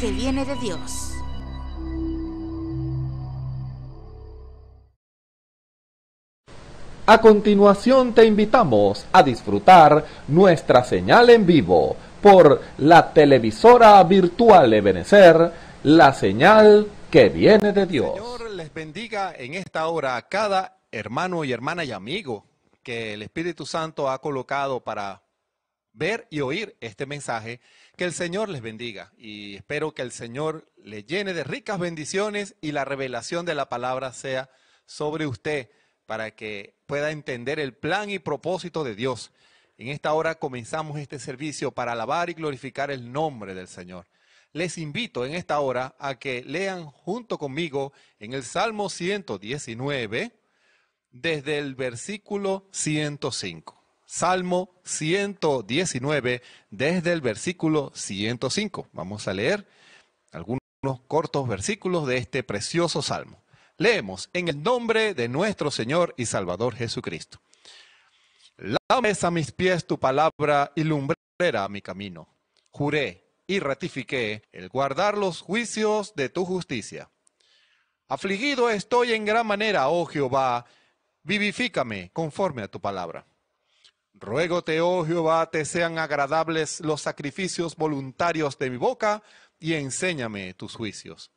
que viene de Dios. A continuación te invitamos a disfrutar nuestra señal en vivo por la televisora virtual Ebenecer, la señal que viene de Dios. Señor les bendiga en esta hora a cada hermano y hermana y amigo que el Espíritu Santo ha colocado para ver y oír este mensaje. Que el Señor les bendiga y espero que el Señor le llene de ricas bendiciones y la revelación de la palabra sea sobre usted para que pueda entender el plan y propósito de Dios. En esta hora comenzamos este servicio para alabar y glorificar el nombre del Señor. Les invito en esta hora a que lean junto conmigo en el Salmo 119 desde el versículo 105. Salmo 119 desde el versículo 105. Vamos a leer algunos cortos versículos de este precioso salmo. Leemos en el nombre de nuestro Señor y Salvador Jesucristo. Lames a mis pies tu palabra y lumbrera mi camino. Juré y ratifiqué el guardar los juicios de tu justicia. Afligido estoy en gran manera, oh Jehová, vivifícame conforme a tu palabra. Ruégote, oh Jehová, te sean agradables los sacrificios voluntarios de mi boca, y enséñame tus juicios.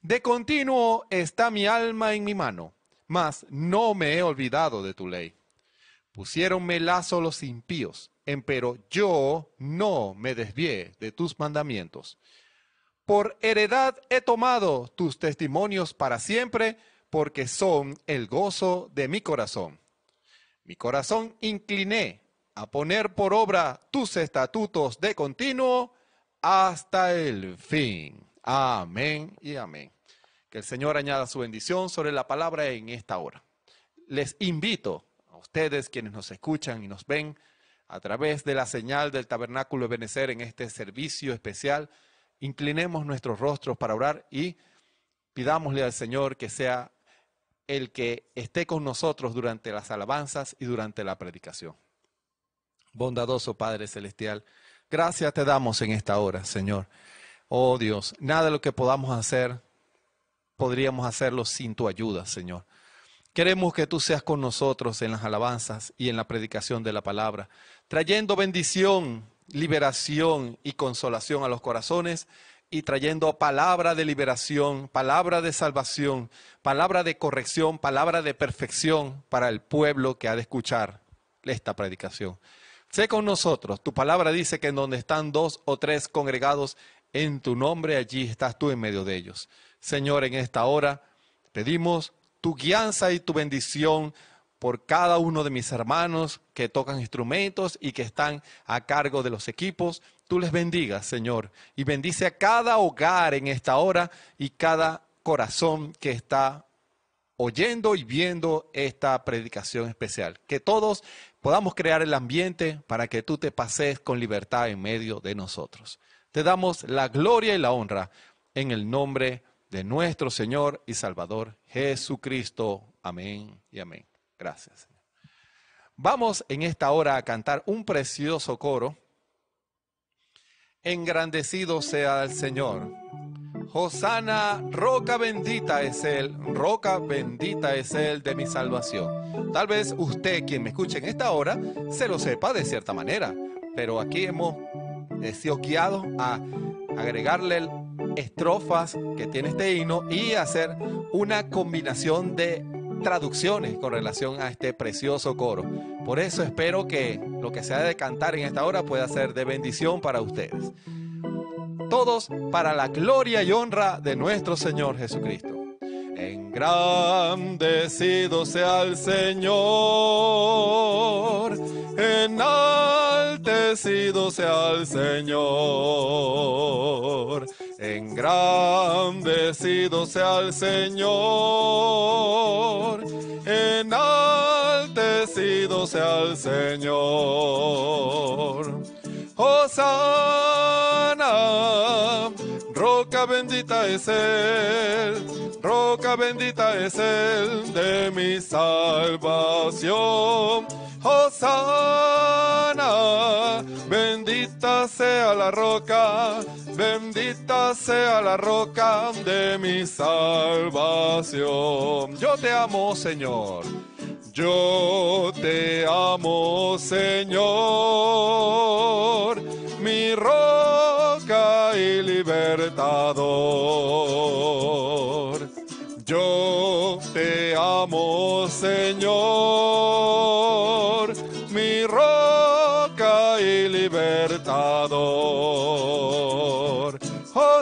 De continuo está mi alma en mi mano, mas no me he olvidado de tu ley. Pusiéronme lazo los impíos, empero yo no me desvié de tus mandamientos. Por heredad he tomado tus testimonios para siempre, porque son el gozo de mi corazón. Mi corazón incliné a poner por obra tus estatutos de continuo hasta el fin. Amén y amén. Que el Señor añada su bendición sobre la palabra en esta hora. Les invito a ustedes quienes nos escuchan y nos ven a través de la señal del tabernáculo de Benecer en este servicio especial, inclinemos nuestros rostros para orar y pidámosle al Señor que sea el que esté con nosotros durante las alabanzas y durante la predicación. Bondadoso Padre Celestial, gracias te damos en esta hora, Señor. Oh Dios, nada de lo que podamos hacer podríamos hacerlo sin tu ayuda, Señor. Queremos que tú seas con nosotros en las alabanzas y en la predicación de la palabra, trayendo bendición, liberación y consolación a los corazones y trayendo palabra de liberación, palabra de salvación, palabra de corrección, palabra de perfección para el pueblo que ha de escuchar esta predicación. Sé con nosotros, tu palabra dice que en donde están dos o tres congregados en tu nombre, allí estás tú en medio de ellos. Señor, en esta hora pedimos tu guianza y tu bendición por cada uno de mis hermanos que tocan instrumentos y que están a cargo de los equipos tú les bendigas, Señor, y bendice a cada hogar en esta hora y cada corazón que está oyendo y viendo esta predicación especial. Que todos podamos crear el ambiente para que tú te pases con libertad en medio de nosotros. Te damos la gloria y la honra en el nombre de nuestro Señor y Salvador Jesucristo. Amén y amén. Gracias. Vamos en esta hora a cantar un precioso coro Engrandecido sea el Señor. Hosana, roca bendita es Él, roca bendita es Él de mi salvación. Tal vez usted, quien me escuche en esta hora, se lo sepa de cierta manera, pero aquí hemos sido guiados a agregarle estrofas que tiene este himno y hacer una combinación de traducciones con relación a este precioso coro. Por eso espero que lo que se ha de cantar en esta hora pueda ser de bendición para ustedes. Todos para la gloria y honra de nuestro Señor Jesucristo. En grandecido sea el Señor, enaltecido sea el Señor. Engrandecido sea el Señor, enaltecido sea el Señor. Hosanna, roca bendita es Él, roca bendita es Él de mi salvación. Hosanna, bendita sea la roca, bendita sea la roca de mi salvación. Yo te amo, Señor. Yo te amo, Señor, mi roca y libertador. Yo te amo, Señor.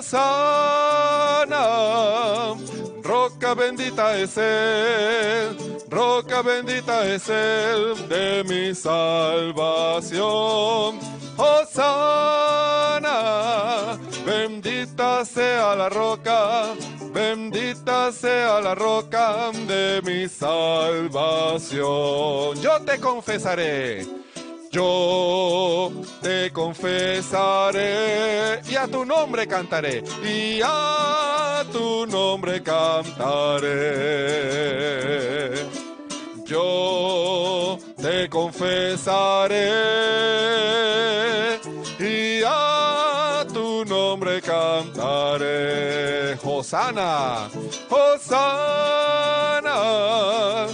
sana. Roca bendita es Él, roca bendita es Él de mi salvación. Osana, bendita sea la roca, bendita sea la roca de mi salvación. Yo te confesaré yo te confesaré y a tu nombre cantaré, y a tu nombre cantaré. Yo te confesaré y a tu nombre cantaré. Hosana, Hosana,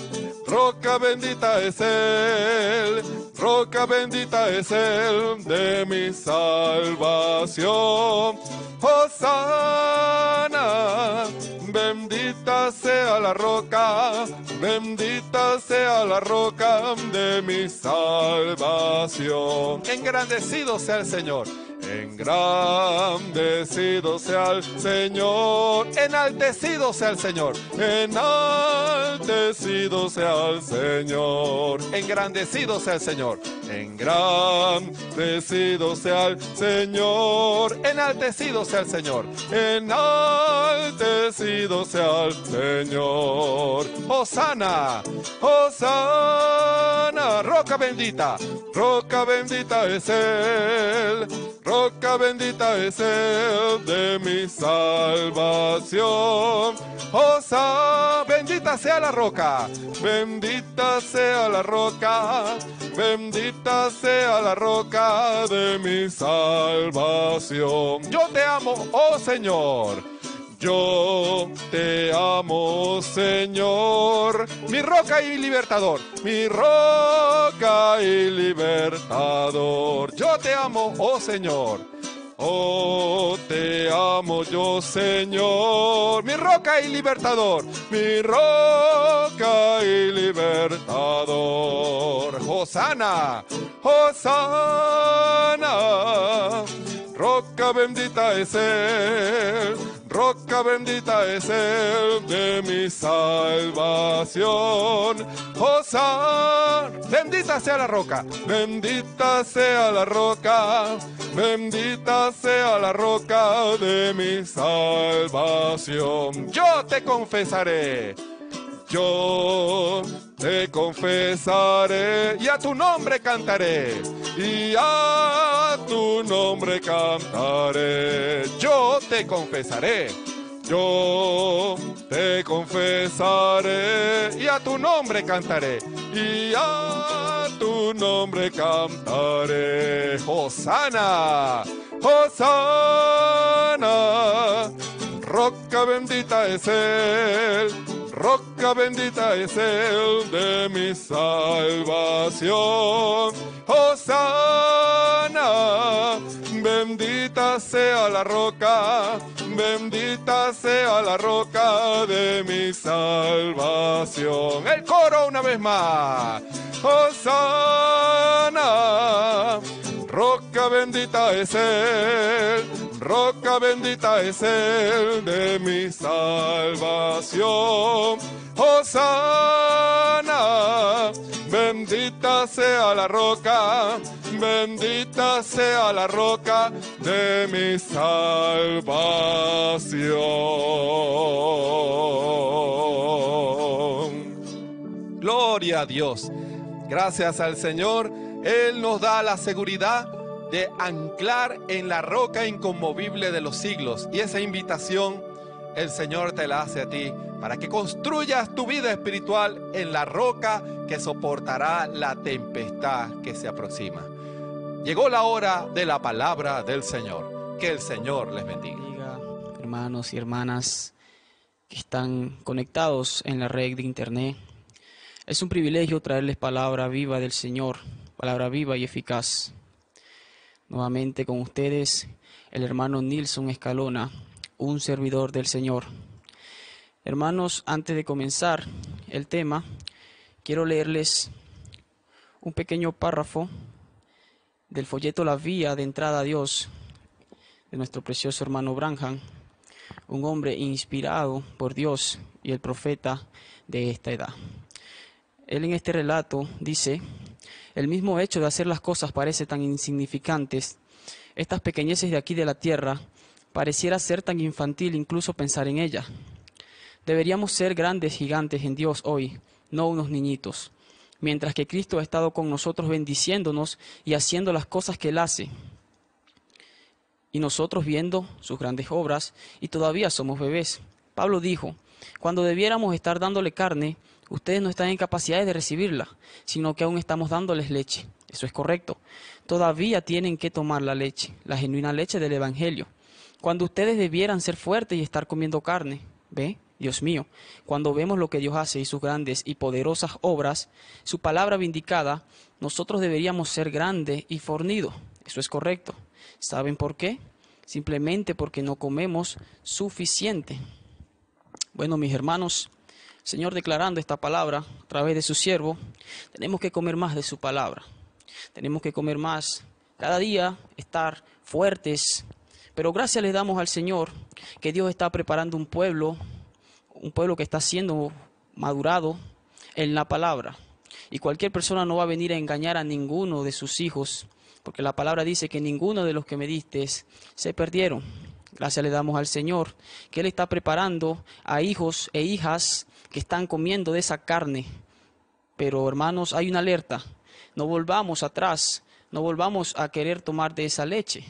roca bendita es él Roca bendita es el de mi salvación. Hosana, bendita sea la roca, bendita sea la roca de mi salvación. Engrandecido sea el Señor Engrandecido sea el Señor, enaltecido sea el Señor, enaltecido sea el Señor, engrandecido sea el Señor, engrandecido sea el Señor, enaltecido sea el Señor, enaltecido sea el Señor. Hosana, Hosana, roca bendita, roca bendita es Él. Roca bendita es el de mi salvación. Osa, bendita sea la roca, bendita sea la roca, bendita sea la roca de mi salvación. Yo te amo, oh Señor yo te amo, Señor, mi roca y libertador, mi roca y libertador. Yo te amo, oh Señor. Oh, te amo yo, Señor, mi roca y libertador, mi roca y libertador. Hosana, Hosana, roca bendita es él Roca bendita es el de mi salvación. Hosanna, bendita sea la roca, bendita sea la roca, bendita sea la roca de mi salvación. Yo te confesaré. Yo te confesaré y a tu nombre cantaré y a tu nombre cantaré, yo te confesaré, yo te confesaré y a tu nombre cantaré, y a tu nombre cantaré. Hosana, Hosana, roca bendita es él Roca bendita es el de mi salvación. Hosanna bendita sea la roca, bendita sea la roca de mi salvación. El coro una vez más. Hosana Roca bendita es Él, roca bendita es Él de mi salvación. Hosana, bendita sea la roca, bendita sea la roca de mi salvación. Gloria a Dios. Gracias al Señor él nos da la seguridad de anclar en la roca inconmovible de los siglos. Y esa invitación el Señor te la hace a ti para que construyas tu vida espiritual en la roca que soportará la tempestad que se aproxima. Llegó la hora de la palabra del Señor. Que el Señor les bendiga. Hermanos y hermanas que están conectados en la red de internet, es un privilegio traerles palabra viva del Señor palabra viva y eficaz. Nuevamente con ustedes el hermano Nilson Escalona, un servidor del Señor. Hermanos, antes de comenzar el tema, quiero leerles un pequeño párrafo del folleto La Vía de Entrada a Dios de nuestro precioso hermano Branham, un hombre inspirado por Dios y el profeta de esta edad. Él en este relato dice, el mismo hecho de hacer las cosas parece tan insignificantes. Estas pequeñeces de aquí de la tierra pareciera ser tan infantil incluso pensar en ella. Deberíamos ser grandes gigantes en Dios hoy, no unos niñitos. Mientras que Cristo ha estado con nosotros bendiciéndonos y haciendo las cosas que Él hace. Y nosotros viendo sus grandes obras y todavía somos bebés. Pablo dijo, cuando debiéramos estar dándole carne, Ustedes no están en capacidad de recibirla, sino que aún estamos dándoles leche. Eso es correcto. Todavía tienen que tomar la leche, la genuina leche del Evangelio. Cuando ustedes debieran ser fuertes y estar comiendo carne, ¿ve? Dios mío, cuando vemos lo que Dios hace y sus grandes y poderosas obras, su palabra vindicada, nosotros deberíamos ser grandes y fornidos. Eso es correcto. ¿Saben por qué? Simplemente porque no comemos suficiente. Bueno, mis hermanos, Señor, declarando esta palabra a través de su siervo, tenemos que comer más de su palabra. Tenemos que comer más. Cada día estar fuertes. Pero gracias le damos al Señor que Dios está preparando un pueblo, un pueblo que está siendo madurado en la palabra. Y cualquier persona no va a venir a engañar a ninguno de sus hijos, porque la palabra dice que ninguno de los que me diste se perdieron. Gracias le damos al Señor que Él está preparando a hijos e hijas que están comiendo de esa carne. Pero hermanos, hay una alerta. No volvamos atrás, no volvamos a querer tomar de esa leche,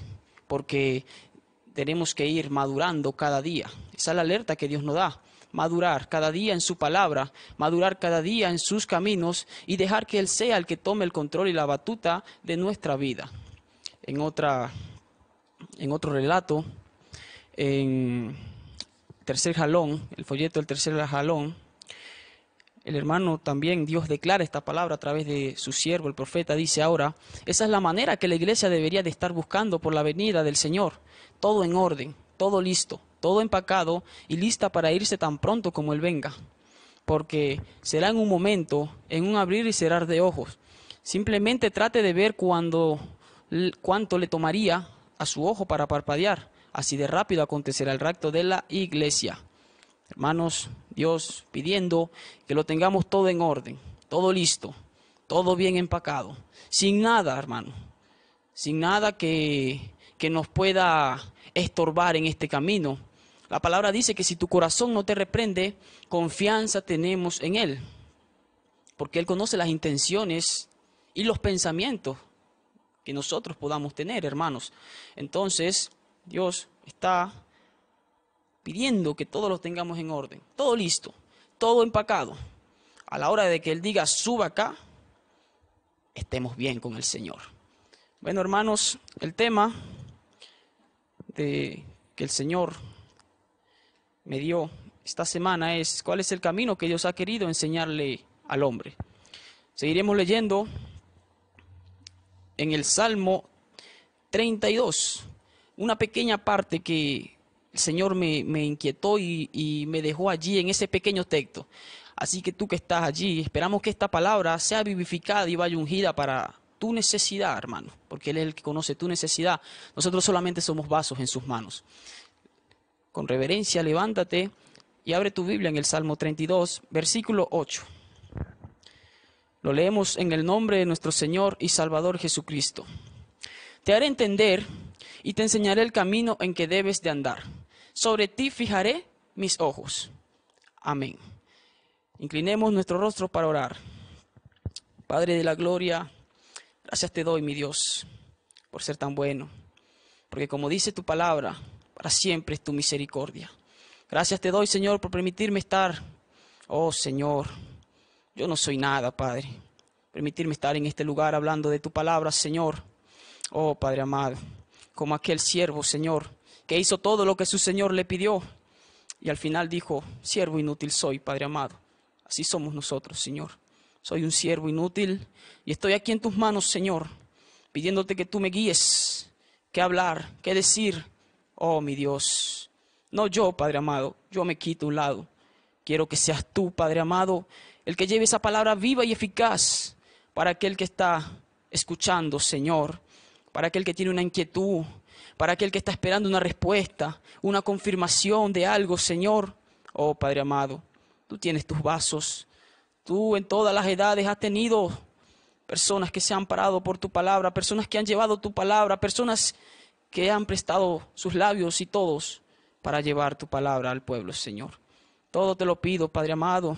porque tenemos que ir madurando cada día. Esa es la alerta que Dios nos da. Madurar cada día en su palabra, madurar cada día en sus caminos y dejar que Él sea el que tome el control y la batuta de nuestra vida. En, otra, en otro relato, en tercer jalón, el folleto del tercer jalón, el hermano también, Dios declara esta palabra a través de su siervo, el profeta, dice ahora, esa es la manera que la iglesia debería de estar buscando por la venida del Señor, todo en orden, todo listo, todo empacado y lista para irse tan pronto como Él venga, porque será en un momento, en un abrir y cerrar de ojos. Simplemente trate de ver cuando, cuánto le tomaría a su ojo para parpadear. Así de rápido acontecerá el rapto de la iglesia hermanos, Dios pidiendo que lo tengamos todo en orden, todo listo, todo bien empacado, sin nada, hermano, sin nada que, que nos pueda estorbar en este camino. La palabra dice que si tu corazón no te reprende, confianza tenemos en Él, porque Él conoce las intenciones y los pensamientos que nosotros podamos tener, hermanos. Entonces, Dios está pidiendo que todos los tengamos en orden, todo listo, todo empacado. A la hora de que Él diga, suba acá, estemos bien con el Señor. Bueno, hermanos, el tema de que el Señor me dio esta semana es cuál es el camino que Dios ha querido enseñarle al hombre. Seguiremos leyendo en el Salmo 32, una pequeña parte que el Señor me, inquietó y, y me dejó allí en ese pequeño texto. Así que tú que estás allí, esperamos que esta palabra sea vivificada y vaya ungida para tu necesidad, hermano, porque Él es el que conoce tu necesidad. Nosotros solamente somos vasos en sus manos. Con reverencia, levántate y abre tu Biblia en el Salmo 32, versículo 8. Lo leemos en el nombre de nuestro Señor y Salvador Jesucristo. Te haré entender y te enseñaré el camino en que debes de andar sobre ti fijaré mis ojos. Amén. Inclinemos nuestro rostro para orar. Padre de la gloria, gracias te doy, mi Dios, por ser tan bueno. Porque como dice tu palabra, para siempre es tu misericordia. Gracias te doy, Señor, por permitirme estar. Oh, Señor, yo no soy nada, Padre. Permitirme estar en este lugar hablando de tu palabra, Señor. Oh, Padre amado, como aquel siervo, Señor, que hizo todo lo que su Señor le pidió. Y al final dijo, siervo inútil soy, Padre amado. Así somos nosotros, Señor. Soy un siervo inútil y estoy aquí en tus manos, Señor, pidiéndote que tú me guíes, qué hablar, qué decir. Oh, mi Dios. No yo, Padre amado, yo me quito un lado. Quiero que seas tú, Padre amado, el que lleve esa palabra viva y eficaz para aquel que está escuchando, Señor, para aquel que tiene una inquietud, para aquel que está esperando una respuesta, una confirmación de algo, Señor. Oh Padre amado, tú tienes tus vasos. Tú en todas las edades has tenido personas que se han parado por tu palabra, personas que han llevado tu palabra, personas que han prestado sus labios y todos para llevar tu palabra al pueblo, Señor. Todo te lo pido, Padre amado.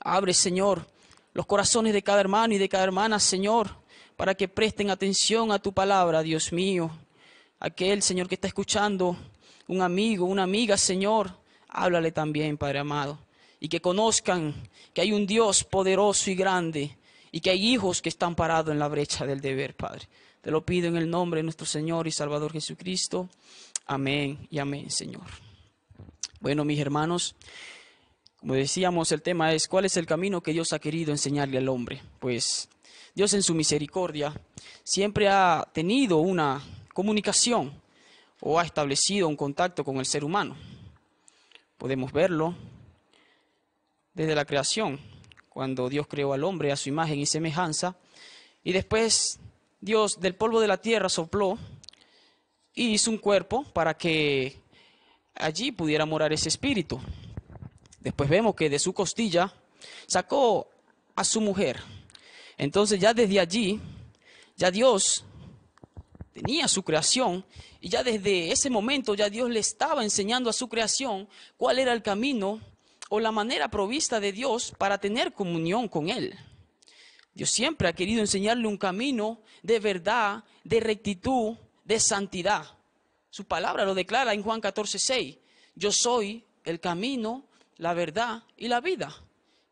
Abre, Señor, los corazones de cada hermano y de cada hermana, Señor, para que presten atención a tu palabra, Dios mío aquel Señor que está escuchando, un amigo, una amiga, Señor, háblale también, Padre amado. Y que conozcan que hay un Dios poderoso y grande y que hay hijos que están parados en la brecha del deber, Padre. Te lo pido en el nombre de nuestro Señor y Salvador Jesucristo. Amén y amén, Señor. Bueno, mis hermanos, como decíamos, el tema es cuál es el camino que Dios ha querido enseñarle al hombre. Pues Dios en su misericordia siempre ha tenido una comunicación o ha establecido un contacto con el ser humano. Podemos verlo desde la creación, cuando Dios creó al hombre a su imagen y semejanza, y después Dios del polvo de la tierra sopló y hizo un cuerpo para que allí pudiera morar ese espíritu. Después vemos que de su costilla sacó a su mujer. Entonces ya desde allí, ya Dios tenía su creación y ya desde ese momento ya Dios le estaba enseñando a su creación cuál era el camino o la manera provista de Dios para tener comunión con Él. Dios siempre ha querido enseñarle un camino de verdad, de rectitud, de santidad. Su palabra lo declara en Juan 14, 6. Yo soy el camino, la verdad y la vida.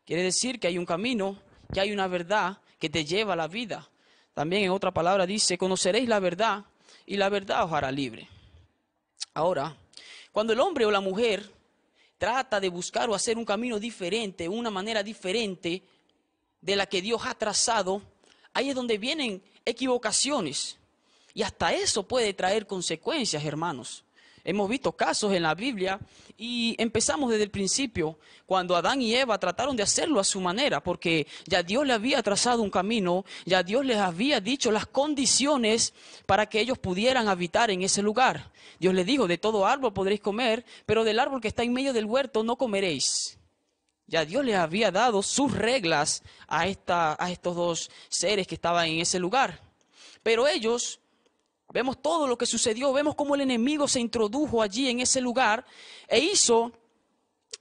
Quiere decir que hay un camino, que hay una verdad que te lleva a la vida. También en otra palabra dice, conoceréis la verdad y la verdad os hará libre. Ahora, cuando el hombre o la mujer trata de buscar o hacer un camino diferente, una manera diferente de la que Dios ha trazado, ahí es donde vienen equivocaciones. Y hasta eso puede traer consecuencias, hermanos. Hemos visto casos en la Biblia y empezamos desde el principio, cuando Adán y Eva trataron de hacerlo a su manera, porque ya Dios le había trazado un camino, ya Dios les había dicho las condiciones para que ellos pudieran habitar en ese lugar. Dios les dijo, de todo árbol podréis comer, pero del árbol que está en medio del huerto no comeréis. Ya Dios les había dado sus reglas a, esta, a estos dos seres que estaban en ese lugar. Pero ellos Vemos todo lo que sucedió, vemos cómo el enemigo se introdujo allí en ese lugar e hizo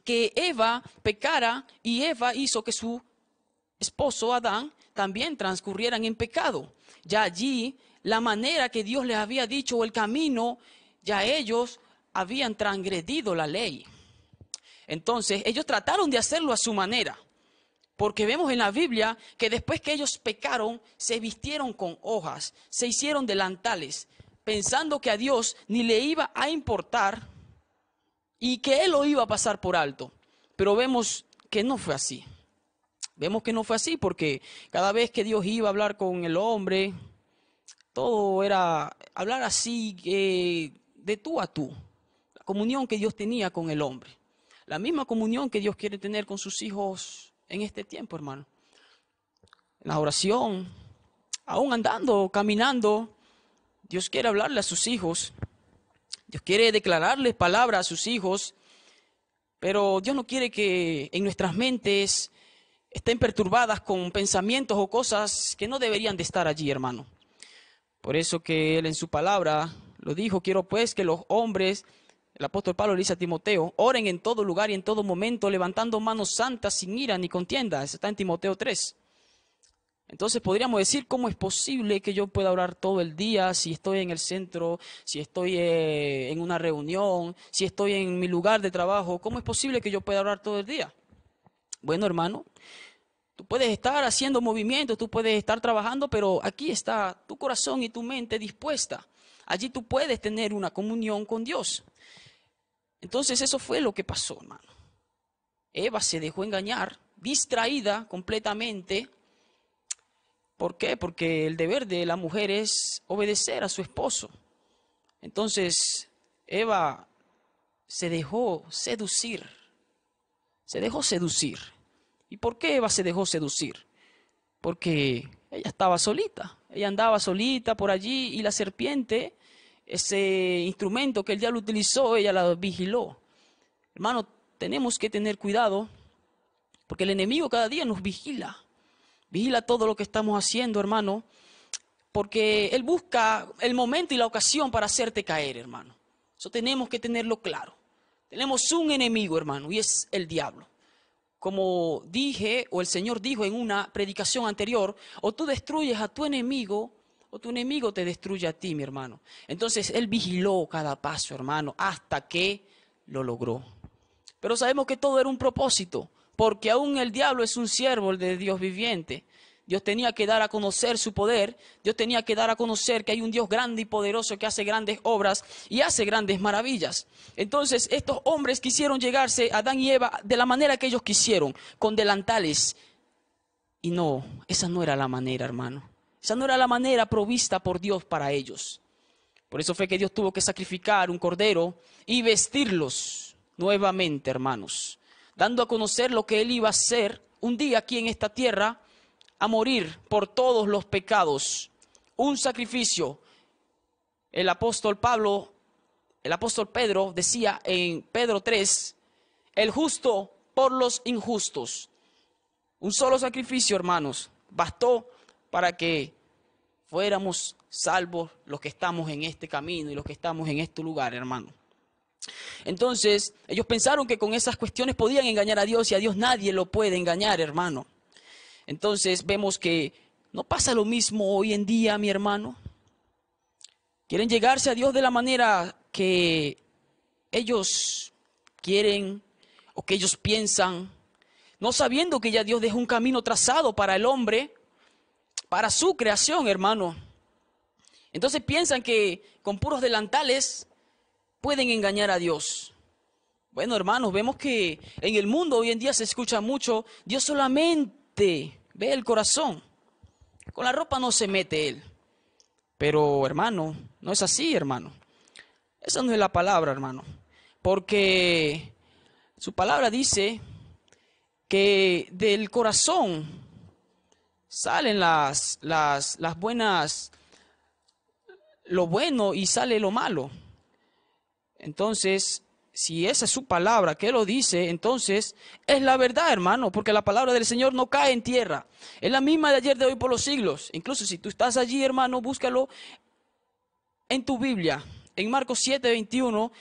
que Eva pecara y Eva hizo que su esposo Adán también transcurrieran en pecado. Ya allí la manera que Dios les había dicho o el camino, ya ellos habían transgredido la ley. Entonces ellos trataron de hacerlo a su manera. Porque vemos en la Biblia que después que ellos pecaron, se vistieron con hojas, se hicieron delantales, pensando que a Dios ni le iba a importar y que Él lo iba a pasar por alto. Pero vemos que no fue así. Vemos que no fue así porque cada vez que Dios iba a hablar con el hombre, todo era hablar así eh, de tú a tú. La comunión que Dios tenía con el hombre. La misma comunión que Dios quiere tener con sus hijos en este tiempo, hermano. En la oración, aún andando, caminando, Dios quiere hablarle a sus hijos. Dios quiere declararles palabra a sus hijos. Pero Dios no quiere que en nuestras mentes estén perturbadas con pensamientos o cosas que no deberían de estar allí, hermano. Por eso que Él en su palabra lo dijo, quiero pues que los hombres el apóstol Pablo le dice a Timoteo, oren en todo lugar y en todo momento, levantando manos santas sin ira ni contienda. Eso está en Timoteo 3. Entonces podríamos decir, ¿cómo es posible que yo pueda orar todo el día si estoy en el centro, si estoy eh, en una reunión, si estoy en mi lugar de trabajo? ¿Cómo es posible que yo pueda orar todo el día? Bueno, hermano, tú puedes estar haciendo movimientos, tú puedes estar trabajando, pero aquí está tu corazón y tu mente dispuesta. Allí tú puedes tener una comunión con Dios. Entonces eso fue lo que pasó, hermano. Eva se dejó engañar, distraída completamente. ¿Por qué? Porque el deber de la mujer es obedecer a su esposo. Entonces Eva se dejó seducir. Se dejó seducir. ¿Y por qué Eva se dejó seducir? Porque ella estaba solita. Ella andaba solita por allí y la serpiente ese instrumento que el diablo utilizó, ella la vigiló. Hermano, tenemos que tener cuidado porque el enemigo cada día nos vigila. Vigila todo lo que estamos haciendo, hermano, porque él busca el momento y la ocasión para hacerte caer, hermano. Eso tenemos que tenerlo claro. Tenemos un enemigo, hermano, y es el diablo. Como dije, o el Señor dijo en una predicación anterior, o tú destruyes a tu enemigo, o tu enemigo te destruye a ti, mi hermano. Entonces él vigiló cada paso, hermano, hasta que lo logró. Pero sabemos que todo era un propósito, porque aún el diablo es un siervo de Dios viviente. Dios tenía que dar a conocer su poder, Dios tenía que dar a conocer que hay un Dios grande y poderoso que hace grandes obras y hace grandes maravillas. Entonces estos hombres quisieron llegarse a Adán y Eva de la manera que ellos quisieron, con delantales. Y no, esa no era la manera, hermano. Esa no era la manera provista por Dios para ellos. Por eso fue que Dios tuvo que sacrificar un cordero y vestirlos nuevamente, hermanos, dando a conocer lo que Él iba a hacer un día aquí en esta tierra, a morir por todos los pecados. Un sacrificio. El apóstol Pablo, el apóstol Pedro decía en Pedro 3, el justo por los injustos. Un solo sacrificio, hermanos, bastó para que fuéramos salvos los que estamos en este camino y los que estamos en este lugar, hermano. Entonces, ellos pensaron que con esas cuestiones podían engañar a Dios y a Dios nadie lo puede engañar, hermano. Entonces, vemos que no pasa lo mismo hoy en día, mi hermano. Quieren llegarse a Dios de la manera que ellos quieren o que ellos piensan, no sabiendo que ya Dios dejó un camino trazado para el hombre para su creación, hermano. Entonces piensan que con puros delantales pueden engañar a Dios. Bueno, hermanos, vemos que en el mundo hoy en día se escucha mucho, Dios solamente ve el corazón. Con la ropa no se mete Él. Pero, hermano, no es así, hermano. Esa no es la palabra, hermano. Porque su palabra dice que del corazón salen las, las, las buenas, lo bueno y sale lo malo. Entonces, si esa es su palabra, que lo dice, entonces es la verdad, hermano, porque la palabra del Señor no cae en tierra. Es la misma de ayer, de hoy, por los siglos. Incluso si tú estás allí, hermano, búscalo en tu Biblia. En Marcos 7, 21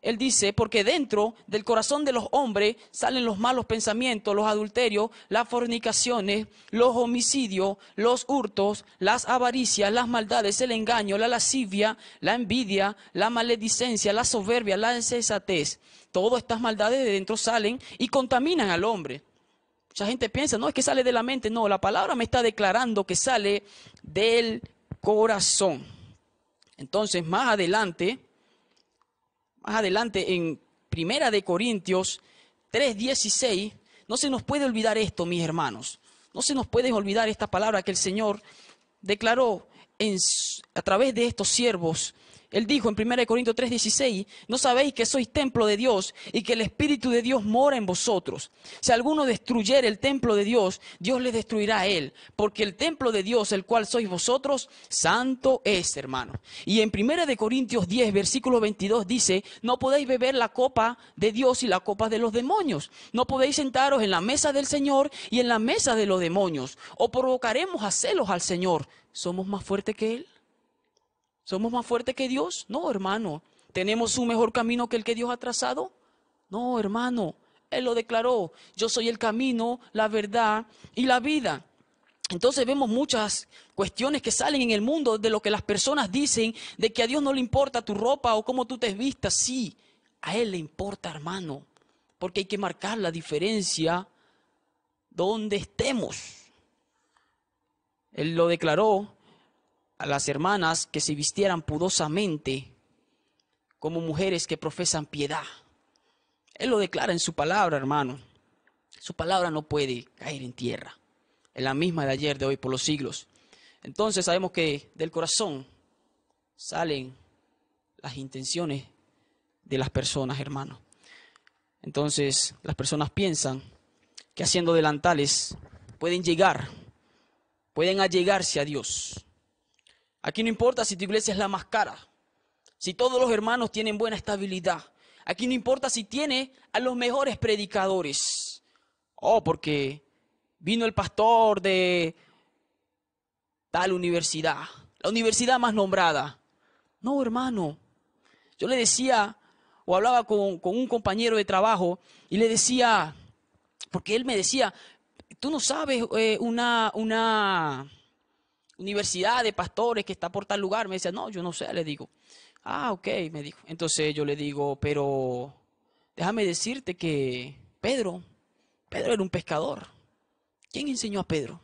él dice, porque dentro del corazón de los hombres salen los malos pensamientos, los adulterios, las fornicaciones, los homicidios, los hurtos, las avaricias, las maldades, el engaño, la lascivia, la envidia, la maledicencia, la soberbia, la insensatez. Todas estas maldades de dentro salen y contaminan al hombre. Mucha gente piensa, no, es que sale de la mente. No, la palabra me está declarando que sale del corazón. Entonces, más adelante, más adelante en Primera de Corintios 3:16, no se nos puede olvidar esto, mis hermanos. No se nos puede olvidar esta palabra que el Señor declaró en, a través de estos siervos él dijo en 1 Corintios 3:16, no sabéis que sois templo de Dios y que el Espíritu de Dios mora en vosotros. Si alguno destruyere el templo de Dios, Dios le destruirá a él, porque el templo de Dios, el cual sois vosotros, santo es, hermano. Y en 1 Corintios 10, versículo 22 dice, no podéis beber la copa de Dios y la copa de los demonios. No podéis sentaros en la mesa del Señor y en la mesa de los demonios, o provocaremos a celos al Señor. ¿Somos más fuertes que Él? ¿Somos más fuertes que Dios? No, hermano. ¿Tenemos un mejor camino que el que Dios ha trazado? No, hermano. Él lo declaró. Yo soy el camino, la verdad y la vida. Entonces vemos muchas cuestiones que salen en el mundo de lo que las personas dicen, de que a Dios no le importa tu ropa o cómo tú te vistas. Sí, a Él le importa, hermano, porque hay que marcar la diferencia donde estemos. Él lo declaró a las hermanas que se vistieran pudosamente como mujeres que profesan piedad. Él lo declara en su palabra, hermano. Su palabra no puede caer en tierra. Es la misma de ayer, de hoy, por los siglos. Entonces sabemos que del corazón salen las intenciones de las personas, hermano. Entonces las personas piensan que haciendo delantales pueden llegar, pueden allegarse a Dios. Aquí no importa si tu iglesia es la más cara, si todos los hermanos tienen buena estabilidad. Aquí no importa si tiene a los mejores predicadores. Oh, porque vino el pastor de tal universidad, la universidad más nombrada. No, hermano. Yo le decía, o hablaba con, un compañero de trabajo, y le decía, porque él me decía, tú no sabes eh, una, una, universidad de pastores que está por tal lugar. Me decía, no, yo no sé, le digo. Ah, ok, me dijo. Entonces yo le digo, pero déjame decirte que Pedro, Pedro era un pescador. ¿Quién enseñó a Pedro?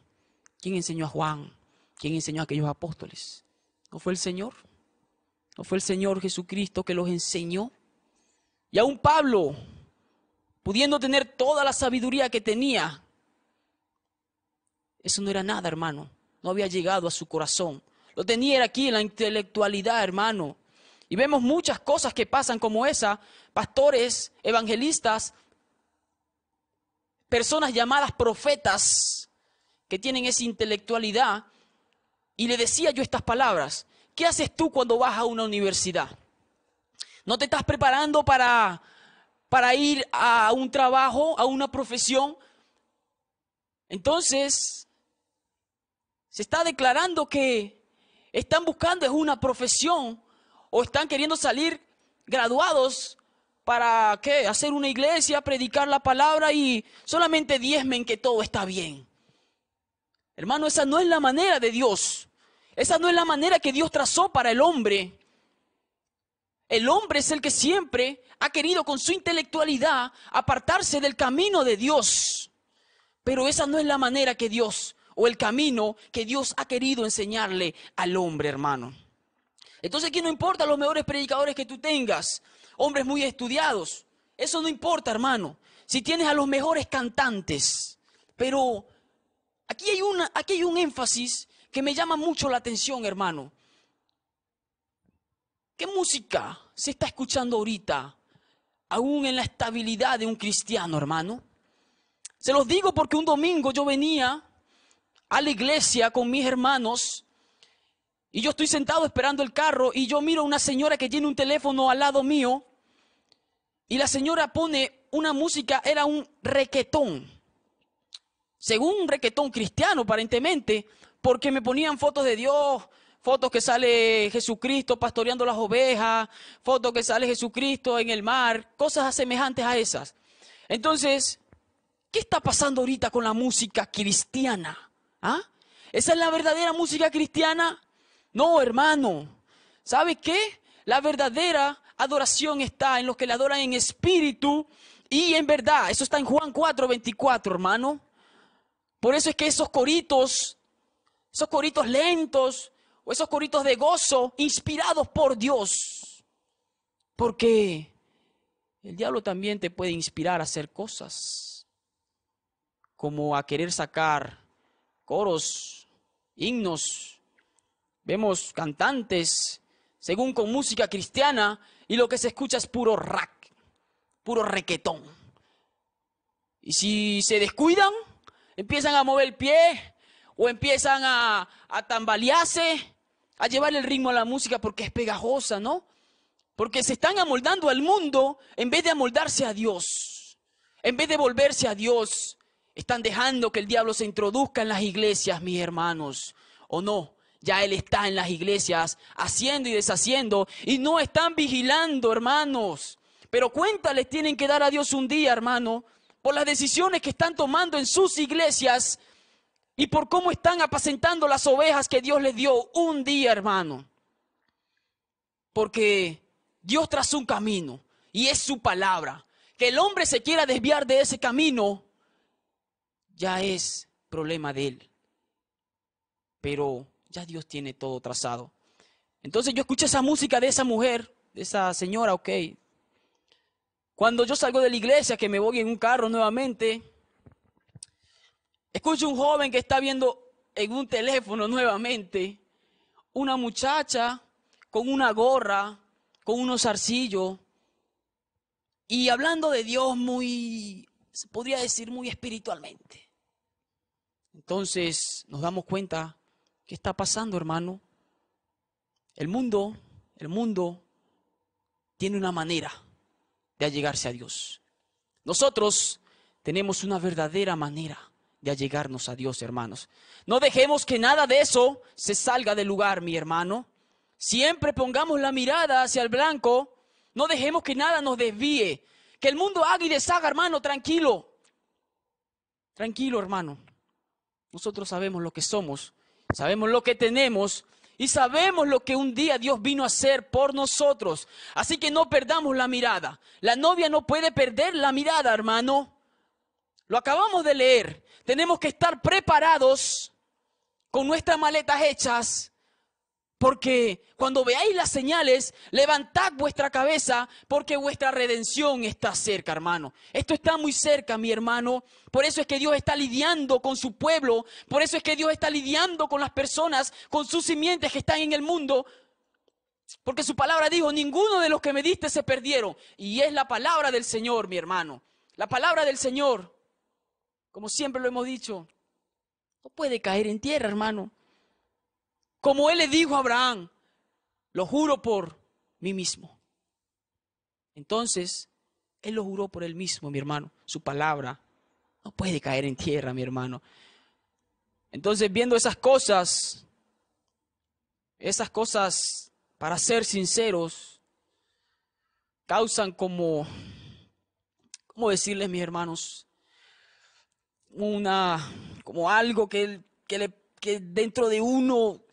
¿Quién enseñó a Juan? ¿Quién enseñó a aquellos apóstoles? ¿No fue el Señor? ¿No fue el Señor Jesucristo que los enseñó? Y aún Pablo, pudiendo tener toda la sabiduría que tenía, eso no era nada, hermano, no había llegado a su corazón. Lo tenía aquí en la intelectualidad, hermano. Y vemos muchas cosas que pasan como esa, pastores, evangelistas, personas llamadas profetas que tienen esa intelectualidad. Y le decía yo estas palabras, ¿qué haces tú cuando vas a una universidad? ¿No te estás preparando para, para ir a un trabajo, a una profesión? Entonces, se está declarando que están buscando es una profesión o están queriendo salir graduados para qué? Hacer una iglesia, predicar la palabra y solamente diezmen que todo está bien. Hermano, esa no es la manera de Dios. Esa no es la manera que Dios trazó para el hombre. El hombre es el que siempre ha querido con su intelectualidad apartarse del camino de Dios. Pero esa no es la manera que Dios o el camino que Dios ha querido enseñarle al hombre, hermano. Entonces aquí no importa los mejores predicadores que tú tengas, hombres muy estudiados, eso no importa, hermano. Si tienes a los mejores cantantes, pero aquí hay, una, aquí hay un énfasis que me llama mucho la atención, hermano. ¿Qué música se está escuchando ahorita, aún en la estabilidad de un cristiano, hermano? Se los digo porque un domingo yo venía a la iglesia con mis hermanos y yo estoy sentado esperando el carro y yo miro a una señora que tiene un teléfono al lado mío y la señora pone una música, era un requetón, según un requetón cristiano aparentemente, porque me ponían fotos de Dios, fotos que sale Jesucristo pastoreando las ovejas, fotos que sale Jesucristo en el mar, cosas semejantes a esas. Entonces, ¿qué está pasando ahorita con la música cristiana? ¿Ah? ¿Esa es la verdadera música cristiana? No, hermano. ¿Sabe qué? La verdadera adoración está en los que le adoran en espíritu y en verdad. Eso está en Juan 4, 24, hermano. Por eso es que esos coritos, esos coritos lentos o esos coritos de gozo, inspirados por Dios. Porque el diablo también te puede inspirar a hacer cosas, como a querer sacar coros, himnos, vemos cantantes, según con música cristiana, y lo que se escucha es puro rack, puro requetón. Y si se descuidan, empiezan a mover el pie o empiezan a, a tambalearse, a llevar el ritmo a la música porque es pegajosa, ¿no? Porque se están amoldando al mundo en vez de amoldarse a Dios, en vez de volverse a Dios, están dejando que el diablo se introduzca en las iglesias, mis hermanos. ¿O no? Ya Él está en las iglesias haciendo y deshaciendo y no están vigilando, hermanos. Pero cuéntales, les tienen que dar a Dios un día, hermano, por las decisiones que están tomando en sus iglesias y por cómo están apacentando las ovejas que Dios les dio un día, hermano. Porque Dios trazó un camino y es su palabra. Que el hombre se quiera desviar de ese camino ya es problema de él. Pero ya Dios tiene todo trazado. Entonces yo escuché esa música de esa mujer, de esa señora, ok. Cuando yo salgo de la iglesia, que me voy en un carro nuevamente, escucho un joven que está viendo en un teléfono nuevamente una muchacha con una gorra, con unos arcillos, y hablando de Dios muy, se podría decir muy espiritualmente. Entonces nos damos cuenta, ¿qué está pasando, hermano? El mundo, el mundo tiene una manera de allegarse a Dios. Nosotros tenemos una verdadera manera de allegarnos a Dios, hermanos. No dejemos que nada de eso se salga del lugar, mi hermano. Siempre pongamos la mirada hacia el blanco. No dejemos que nada nos desvíe. Que el mundo haga y deshaga, hermano, tranquilo. Tranquilo, hermano. Nosotros sabemos lo que somos, sabemos lo que tenemos y sabemos lo que un día Dios vino a hacer por nosotros. Así que no perdamos la mirada. La novia no puede perder la mirada, hermano. Lo acabamos de leer. Tenemos que estar preparados con nuestras maletas hechas porque cuando veáis las señales, levantad vuestra cabeza, porque vuestra redención está cerca, hermano. Esto está muy cerca, mi hermano. Por eso es que Dios está lidiando con su pueblo, por eso es que Dios está lidiando con las personas, con sus simientes que están en el mundo. Porque su palabra dijo, ninguno de los que me diste se perdieron. Y es la palabra del Señor, mi hermano. La palabra del Señor, como siempre lo hemos dicho, no puede caer en tierra, hermano como él le dijo a Abraham, lo juro por mí mismo. Entonces, él lo juró por él mismo, mi hermano. Su palabra no puede caer en tierra, mi hermano. Entonces, viendo esas cosas, esas cosas, para ser sinceros, causan como, ¿cómo decirles, mis hermanos? Una, como algo que, que dentro de uno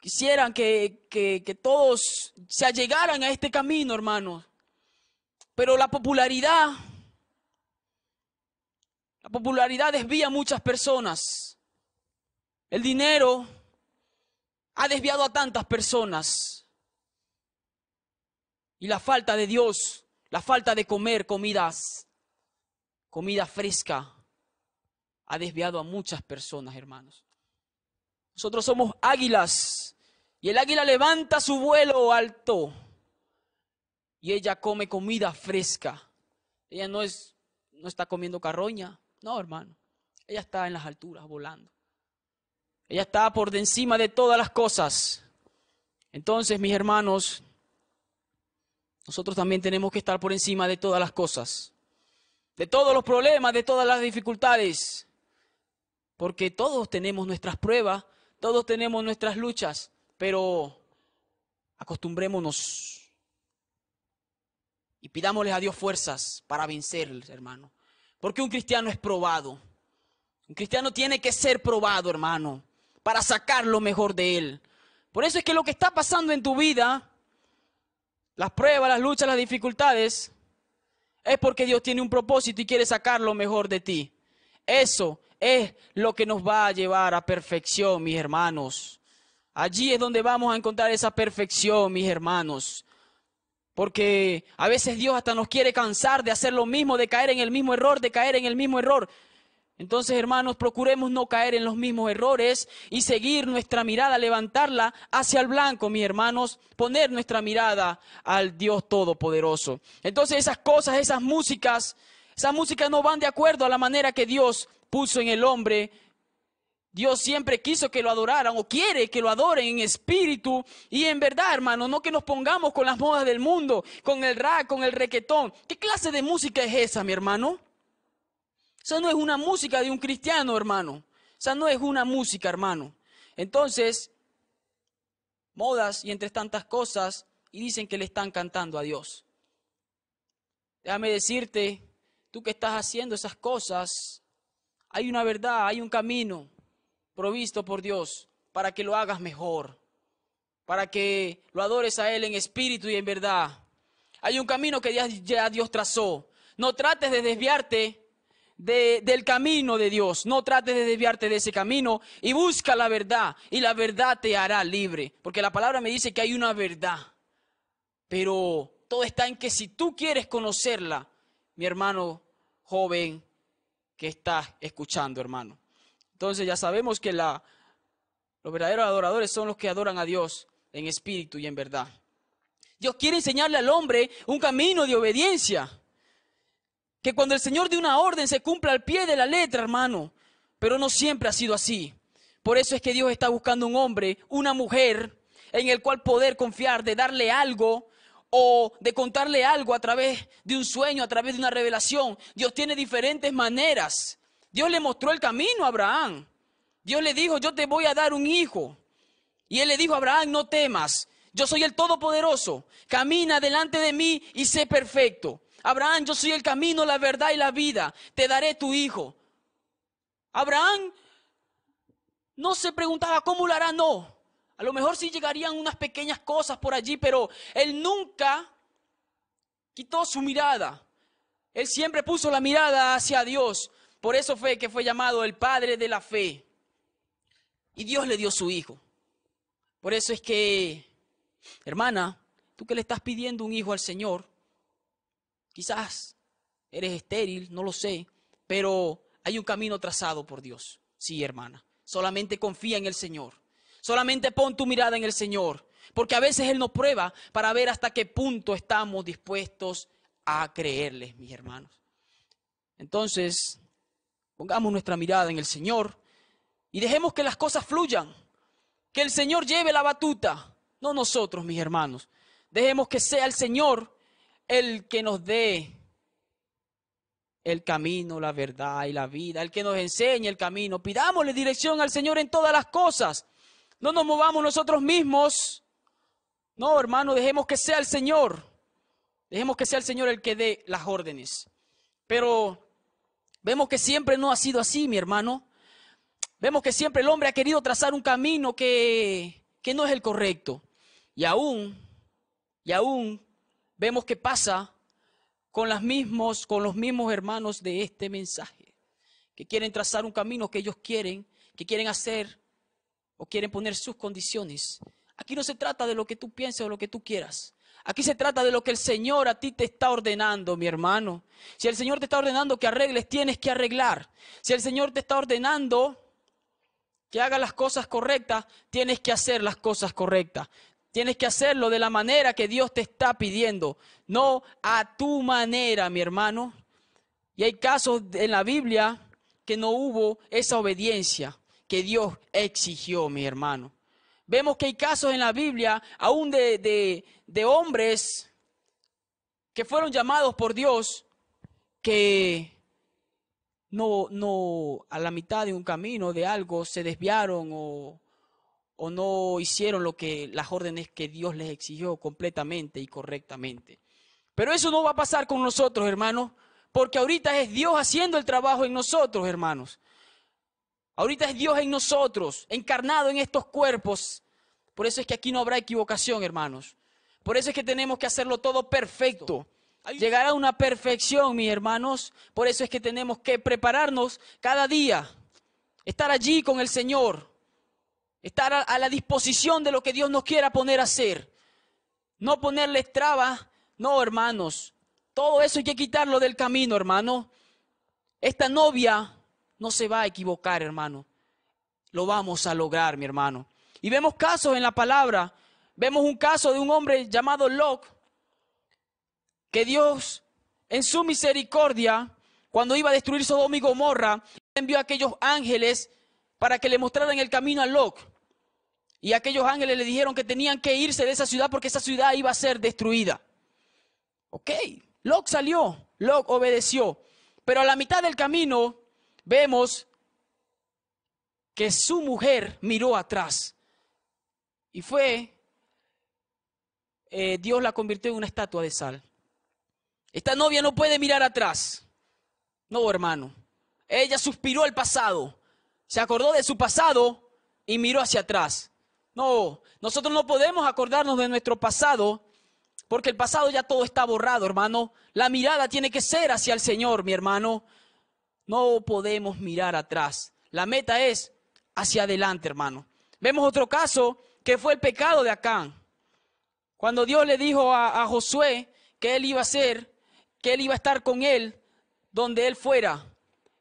Quisieran que, todos se allegaran a este camino, hermanos. Pero la popularidad, la popularidad desvía a muchas personas. El dinero ha desviado a tantas personas. Y la falta de Dios, la falta de comer comidas, comida fresca, ha desviado a muchas personas, hermanos. Nosotros somos águilas y el águila levanta su vuelo alto y ella come comida fresca. Ella no, es, no está comiendo carroña, no, hermano. Ella está en las alturas volando. Ella está por encima de todas las cosas. Entonces, mis hermanos, nosotros también tenemos que estar por encima de todas las cosas, de todos los problemas, de todas las dificultades, porque todos tenemos nuestras pruebas, todos tenemos nuestras luchas, pero acostumbrémonos y pidámosles a Dios fuerzas para vencer, hermano. Porque un cristiano es probado. Un cristiano tiene que ser probado, hermano, para sacar lo mejor de él. Por eso es que lo que está pasando en tu vida, las pruebas, las luchas, las dificultades, es porque Dios tiene un propósito y quiere sacar lo mejor de ti. Eso es lo que nos va a llevar a perfección, mis hermanos. Allí es donde vamos a encontrar esa perfección, mis hermanos. Porque a veces Dios hasta nos quiere cansar de hacer lo mismo, de caer en el mismo error, de caer en el mismo error. Entonces, hermanos, procuremos no caer en los mismos errores y seguir nuestra mirada, levantarla hacia el blanco, mis hermanos, poner nuestra mirada al Dios Todopoderoso. Entonces, esas cosas, esas músicas, esas músicas no van de acuerdo a la manera que Dios puso en el hombre, Dios siempre quiso que lo adoraran o quiere que lo adoren en espíritu y en verdad, hermano, no que nos pongamos con las modas del mundo, con el rap, con el requetón. ¿Qué clase de música es esa, mi hermano? Esa no es una música de un cristiano, hermano. Esa no es una música, hermano. Entonces, modas y entre tantas cosas, y dicen que le están cantando a Dios. Déjame decirte, tú que estás haciendo esas cosas, hay una verdad, hay un camino provisto por Dios para que lo hagas mejor, para que lo adores a Él en espíritu y en verdad. Hay un camino que ya, Dios trazó. No trates de desviarte del camino de Dios. No trates de desviarte de ese camino y busca la verdad y la verdad te hará libre. Porque la palabra me dice que hay una verdad. Pero todo está en que si tú quieres conocerla, mi hermano joven, que estás escuchando, hermano. Entonces ya sabemos que la, los verdaderos adoradores son los que adoran a Dios en espíritu y en verdad. Dios quiere enseñarle al hombre un camino de obediencia. Que cuando el Señor dé una orden se cumpla al pie de la letra, hermano. Pero no siempre ha sido así. Por eso es que Dios está buscando un hombre, una mujer, en el cual poder confiar, de darle algo o de contarle algo a través de un sueño, a través de una revelación. Dios tiene diferentes maneras. Dios le mostró el camino a Abraham. Dios le dijo, yo te voy a dar un hijo. Y él le dijo, Abraham, no temas. Yo soy el Todopoderoso. Camina delante de mí y sé perfecto. Abraham, yo soy el camino, la verdad y la vida. Te daré tu hijo. Abraham no se preguntaba cómo lo hará, no. A lo mejor sí llegarían unas pequeñas cosas por allí, pero él nunca quitó su mirada. Él siempre puso la mirada hacia Dios. Por eso fue que fue llamado el Padre de la Fe. Y Dios le dio su hijo. Por eso es que, hermana, tú que le estás pidiendo un hijo al Señor, quizás eres estéril, no lo sé, pero hay un camino trazado por Dios. Sí, hermana. Solamente confía en el Señor. Solamente pon tu mirada en el Señor, porque a veces Él nos prueba para ver hasta qué punto estamos dispuestos a creerles, mis hermanos. Entonces, pongamos nuestra mirada en el Señor y dejemos que las cosas fluyan, que el Señor lleve la batuta, no nosotros, mis hermanos. Dejemos que sea el Señor el que nos dé el camino, la verdad y la vida, el que nos enseñe el camino. Pidámosle dirección al Señor en todas las cosas. No nos movamos nosotros mismos. No, hermano, dejemos que sea el Señor. Dejemos que sea el Señor el que dé las órdenes. Pero vemos que siempre no ha sido así, mi hermano. Vemos que siempre el hombre ha querido trazar un camino que, que no es el correcto. Y aún, y aún vemos que pasa con, con los mismos hermanos de este mensaje, que quieren trazar un camino que ellos quieren, que quieren hacer o quieren poner sus condiciones. Aquí no se trata de lo que tú pienses o lo que tú quieras. Aquí se trata de lo que el Señor a ti te está ordenando, mi hermano. Si el Señor te está ordenando que arregles, tienes que arreglar. Si el Señor te está ordenando que hagas las cosas correctas, tienes que hacer las cosas correctas. Tienes que hacerlo de la manera que Dios te está pidiendo, no a tu manera, mi hermano. Y hay casos en la Biblia que no hubo esa obediencia que Dios exigió, mi hermano. Vemos que hay casos en la Biblia, aún de, hombres que fueron llamados por Dios, que no, no, a la mitad de un camino, de algo, se desviaron o, o no hicieron lo que las órdenes que Dios les exigió completamente y correctamente. Pero eso no va a pasar con nosotros, hermanos, porque ahorita es Dios haciendo el trabajo en nosotros, hermanos. Ahorita es Dios en nosotros, encarnado en estos cuerpos. Por eso es que aquí no habrá equivocación, hermanos. Por eso es que tenemos que hacerlo todo perfecto. Llegará a una perfección, mis hermanos. Por eso es que tenemos que prepararnos cada día. Estar allí con el Señor. Estar a, la disposición de lo que Dios nos quiera poner a hacer. No ponerle trabas. No, hermanos. Todo eso hay que quitarlo del camino, hermano. Esta novia no se va a equivocar, hermano. Lo vamos a lograr, mi hermano. Y vemos casos en la palabra. Vemos un caso de un hombre llamado Locke. que Dios, en su misericordia, cuando iba a destruir Sodoma y Gomorra, envió a aquellos ángeles para que le mostraran el camino a Locke. Y aquellos ángeles le dijeron que tenían que irse de esa ciudad porque esa ciudad iba a ser destruida. Ok, Locke salió, Locke obedeció. Pero a la mitad del camino, vemos que su mujer miró atrás y fue, eh, Dios la convirtió en una estatua de sal. Esta novia no puede mirar atrás. No, hermano. Ella suspiró el pasado, se acordó de su pasado y miró hacia atrás. No, nosotros no podemos acordarnos de nuestro pasado porque el pasado ya todo está borrado, hermano. La mirada tiene que ser hacia el Señor, mi hermano. No podemos mirar atrás. La meta es hacia adelante, hermano. Vemos otro caso que fue el pecado de Acán. Cuando Dios le dijo a, Josué que él iba a ser, que él iba a estar con él donde él fuera.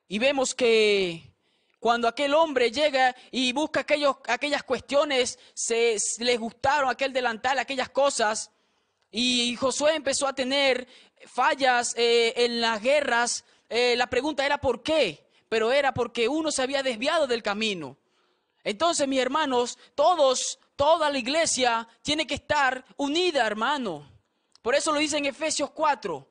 Y vemos que cuando aquel hombre llega y busca aquellas cuestiones, se, les gustaron aquel delantal, aquellas cosas, y Josué empezó a tener fallas eh, en las guerras, eh, la pregunta era por qué, pero era porque uno se había desviado del camino. Entonces, mis hermanos, todos, toda la iglesia tiene que estar unida, hermano. Por eso lo dice en Efesios 4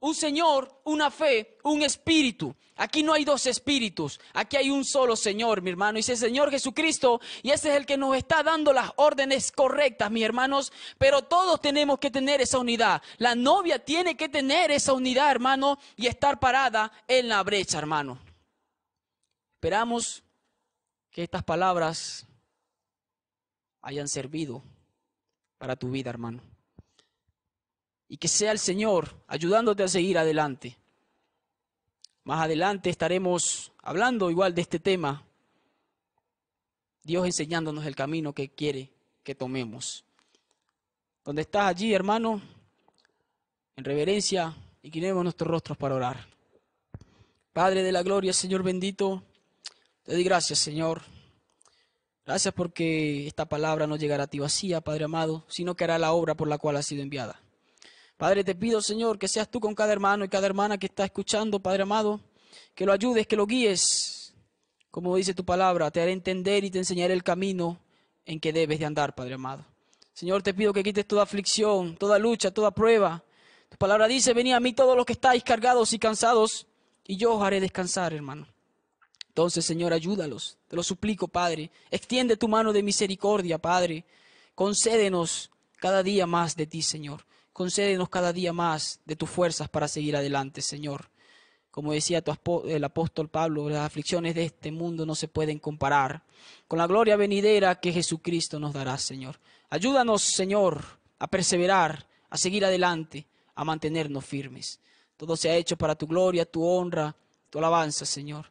un Señor, una fe, un espíritu. Aquí no hay dos espíritus, aquí hay un solo Señor, mi hermano. Y ese Señor Jesucristo y ese es el que nos está dando las órdenes correctas, mis hermanos. Pero todos tenemos que tener esa unidad. La novia tiene que tener esa unidad, hermano, y estar parada en la brecha, hermano. Esperamos que estas palabras hayan servido para tu vida, hermano y que sea el Señor ayudándote a seguir adelante. Más adelante estaremos hablando igual de este tema, Dios enseñándonos el camino que quiere que tomemos. Donde estás allí, hermano, en reverencia, inclinemos nuestros rostros para orar. Padre de la gloria, Señor bendito, te doy gracias, Señor. Gracias porque esta palabra no llegará a ti vacía, Padre amado, sino que hará la obra por la cual ha sido enviada. Padre, te pido, Señor, que seas tú con cada hermano y cada hermana que está escuchando, Padre amado, que lo ayudes, que lo guíes. Como dice tu palabra, te haré entender y te enseñaré el camino en que debes de andar, Padre amado. Señor, te pido que quites toda aflicción, toda lucha, toda prueba. Tu palabra dice, venid a mí todos los que estáis cargados y cansados, y yo os haré descansar, hermano. Entonces, Señor, ayúdalos. Te lo suplico, Padre. Extiende tu mano de misericordia, Padre. Concédenos cada día más de ti, Señor concédenos cada día más de tus fuerzas para seguir adelante, Señor. Como decía el apóstol Pablo, las aflicciones de este mundo no se pueden comparar con la gloria venidera que Jesucristo nos dará, Señor. Ayúdanos, Señor, a perseverar, a seguir adelante, a mantenernos firmes. Todo se ha hecho para tu gloria, tu honra, tu alabanza, Señor.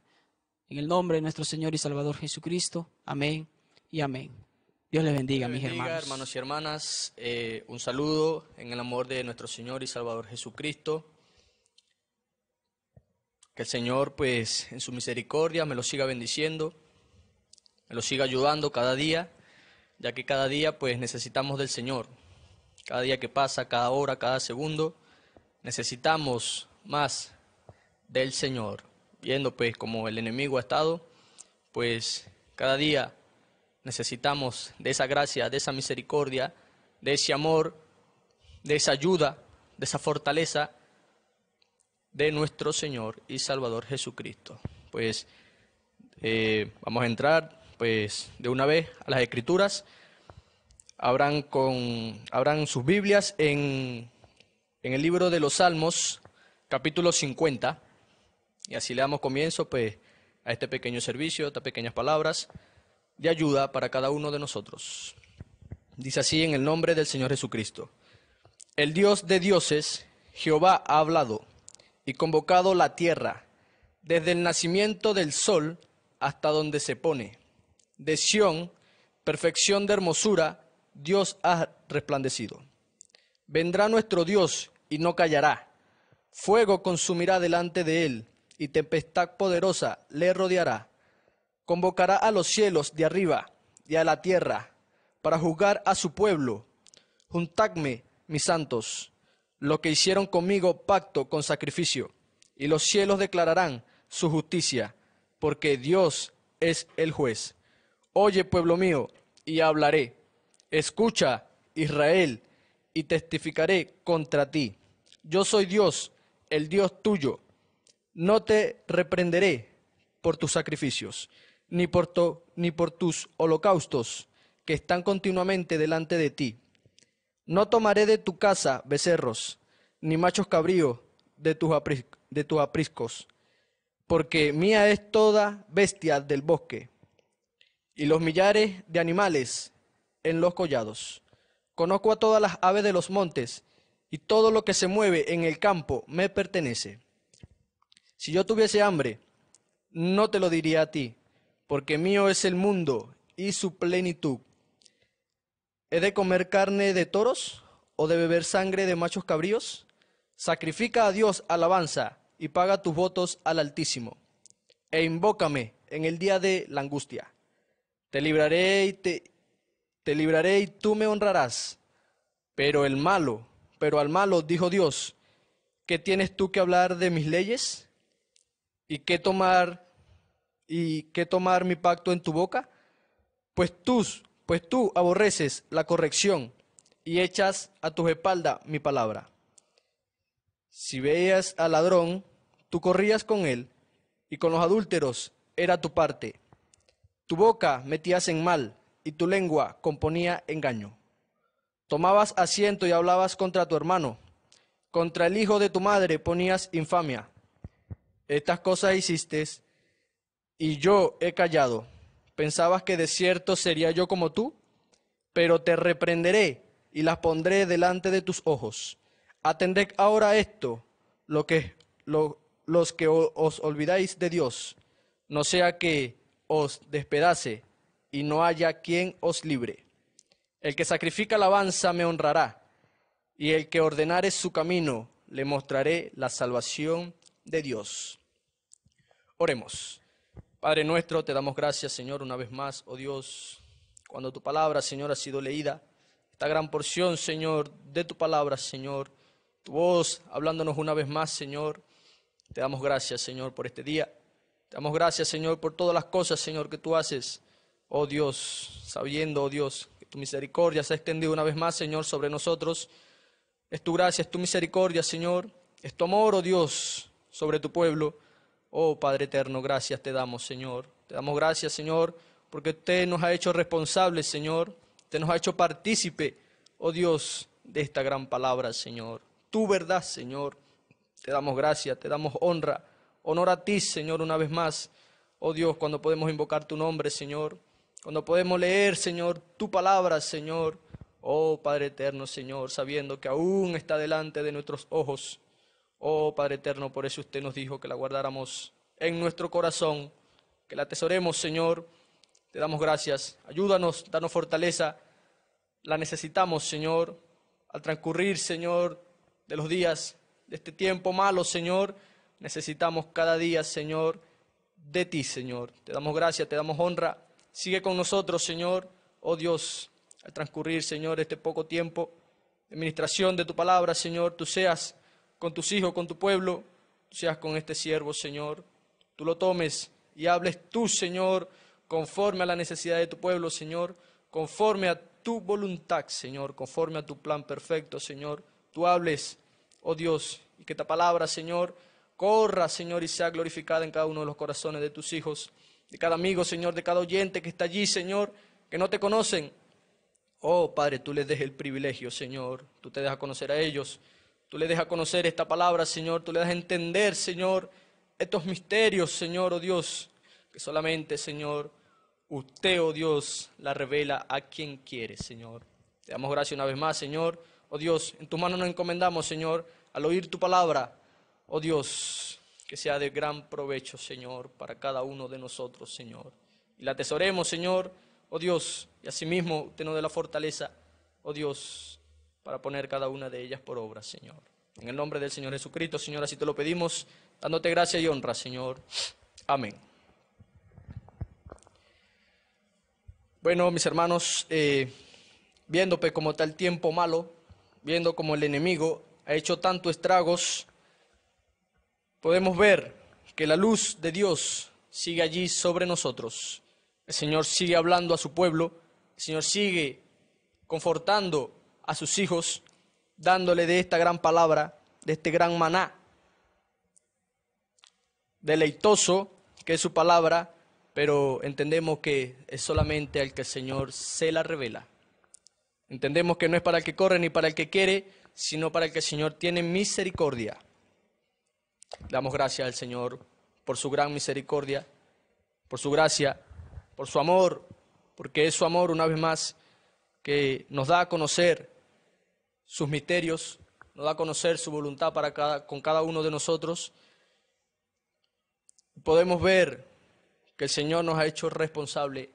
En el nombre de nuestro Señor y Salvador Jesucristo. Amén y amén. Dios les bendiga, mis hermanos. y hermanas. Eh, un saludo en el amor de nuestro Señor y Salvador Jesucristo. Que el Señor, pues, en su misericordia me lo siga bendiciendo, me lo siga ayudando cada día, ya que cada día, pues, necesitamos del Señor. Cada día que pasa, cada hora, cada segundo, necesitamos más del Señor. Viendo, pues, como el enemigo ha estado, pues, cada día Necesitamos de esa gracia, de esa misericordia, de ese amor, de esa ayuda, de esa fortaleza de nuestro Señor y Salvador Jesucristo. Pues eh, vamos a entrar pues de una vez a las escrituras. Habrán con, sus Biblias en, en el libro de los Salmos, capítulo 50. Y así le damos comienzo pues, a este pequeño servicio, a estas pequeñas palabras de ayuda para cada uno de nosotros. Dice así en el nombre del Señor Jesucristo. El Dios de dioses, Jehová, ha hablado y convocado la tierra, desde el nacimiento del sol hasta donde se pone. De Sión, perfección de hermosura, Dios ha resplandecido. Vendrá nuestro Dios y no callará. Fuego consumirá delante de él y tempestad poderosa le rodeará convocará a los cielos de arriba y a la tierra para juzgar a su pueblo. Juntadme, mis santos, lo que hicieron conmigo pacto con sacrificio, y los cielos declararán su justicia, porque Dios es el juez. Oye, pueblo mío, y hablaré. Escucha, Israel, y testificaré contra ti. Yo soy Dios, el Dios tuyo. No te reprenderé por tus sacrificios ni por, tus holocaustos que están continuamente delante de ti. No tomaré de tu casa becerros, ni machos cabríos de tus, de tus apriscos, porque mía es toda bestia del bosque, y los millares de animales en los collados. Conozco a todas las aves de los montes, y todo lo que se mueve en el campo me pertenece. Si yo tuviese hambre, no te lo diría a ti, porque mío es el mundo y su plenitud. ¿He de comer carne de toros o de beber sangre de machos cabríos? Sacrifica a Dios alabanza y paga tus votos al Altísimo. E invócame en el día de la angustia. Te libraré y te, te libraré y tú me honrarás. Pero el malo, pero al malo dijo Dios, ¿qué tienes tú que hablar de mis leyes? ¿Y qué tomar y qué tomar mi pacto en tu boca? Pues tú, pues tú aborreces la corrección y echas a tus espaldas mi palabra. Si veías al ladrón, tú corrías con él, y con los adúlteros era tu parte. Tu boca metías en mal, y tu lengua componía engaño. Tomabas asiento y hablabas contra tu hermano, contra el hijo de tu madre ponías infamia. Estas cosas hiciste y yo he callado. Pensabas que de cierto sería yo como tú, pero te reprenderé y las pondré delante de tus ojos. Atended ahora esto, lo que, los que os olvidáis de Dios, no sea que os despedace y no haya quien os libre. El que sacrifica alabanza me honrará, y el que ordenare su camino le mostraré la salvación de Dios. Oremos. Padre nuestro, te damos gracias, Señor, una vez más, oh Dios, cuando tu palabra, Señor, ha sido leída, esta gran porción, Señor, de tu palabra, Señor, tu voz hablándonos una vez más, Señor, te damos gracias, Señor, por este día. Te damos gracias, Señor, por todas las cosas, Señor, que tú haces. Oh Dios, sabiendo, oh Dios, que tu misericordia se ha extendido una vez más, Señor, sobre nosotros. Es tu gracia, es tu misericordia, Señor. Es tu amor, oh Dios, sobre tu pueblo. Oh Padre eterno, gracias te damos, Señor. Te damos gracias, Señor, porque usted nos ha hecho responsables, Señor. Te nos ha hecho partícipe, oh Dios, de esta gran palabra, Señor. Tu verdad, Señor. Te damos gracias, te damos honra. Honor a ti, Señor, una vez más. Oh Dios, cuando podemos invocar tu nombre, Señor. Cuando podemos leer, Señor, tu palabra, Señor. Oh Padre eterno, Señor, sabiendo que aún está delante de nuestros ojos Oh Padre Eterno, por eso usted nos dijo que la guardáramos en nuestro corazón, que la atesoremos, Señor. Te damos gracias. Ayúdanos, danos fortaleza. La necesitamos, Señor, al transcurrir, Señor, de los días, de este tiempo malo, Señor. Necesitamos cada día, Señor, de ti, Señor. Te damos gracias, te damos honra. Sigue con nosotros, Señor. Oh Dios, al transcurrir, Señor, este poco tiempo de administración de tu palabra, Señor, tú seas con tus hijos, con tu pueblo, seas con este siervo, Señor. Tú lo tomes y hables tú, Señor, conforme a la necesidad de tu pueblo, Señor, conforme a tu voluntad, Señor, conforme a tu plan perfecto, Señor. Tú hables, oh Dios, y que esta palabra, Señor, corra, Señor, y sea glorificada en cada uno de los corazones de tus hijos, de cada amigo, Señor, de cada oyente que está allí, Señor, que no te conocen. Oh Padre, tú les dejes el privilegio, Señor. Tú te dejas conocer a ellos Tú le dejas conocer esta palabra, Señor. Tú le das a entender, Señor, estos misterios, Señor, oh Dios, que solamente, Señor, usted, oh Dios, la revela a quien quiere, Señor. Te damos gracias una vez más, Señor. Oh Dios, en tus manos nos encomendamos, Señor, al oír tu palabra. Oh Dios, que sea de gran provecho, Señor, para cada uno de nosotros, Señor. Y la atesoremos, Señor, oh Dios, y asimismo, nos de la fortaleza, oh Dios, para poner cada una de ellas por obra, Señor. En el nombre del Señor Jesucristo, Señor, así te lo pedimos, dándote gracia y honra, Señor. Amén. Bueno, mis hermanos, eh, viendo pues, como tal el tiempo malo, viendo como el enemigo ha hecho tantos estragos, podemos ver que la luz de Dios sigue allí sobre nosotros. El Señor sigue hablando a su pueblo, el Señor sigue confortando a sus hijos, dándole de esta gran palabra, de este gran maná, deleitoso, que es su palabra, pero entendemos que es solamente al que el Señor se la revela. Entendemos que no es para el que corre ni para el que quiere, sino para el que el Señor tiene misericordia. Damos gracias al Señor por su gran misericordia, por su gracia, por su amor, porque es su amor, una vez más, que nos da a conocer sus misterios, nos da a conocer su voluntad para cada, con cada uno de nosotros. Podemos ver que el Señor nos ha hecho responsable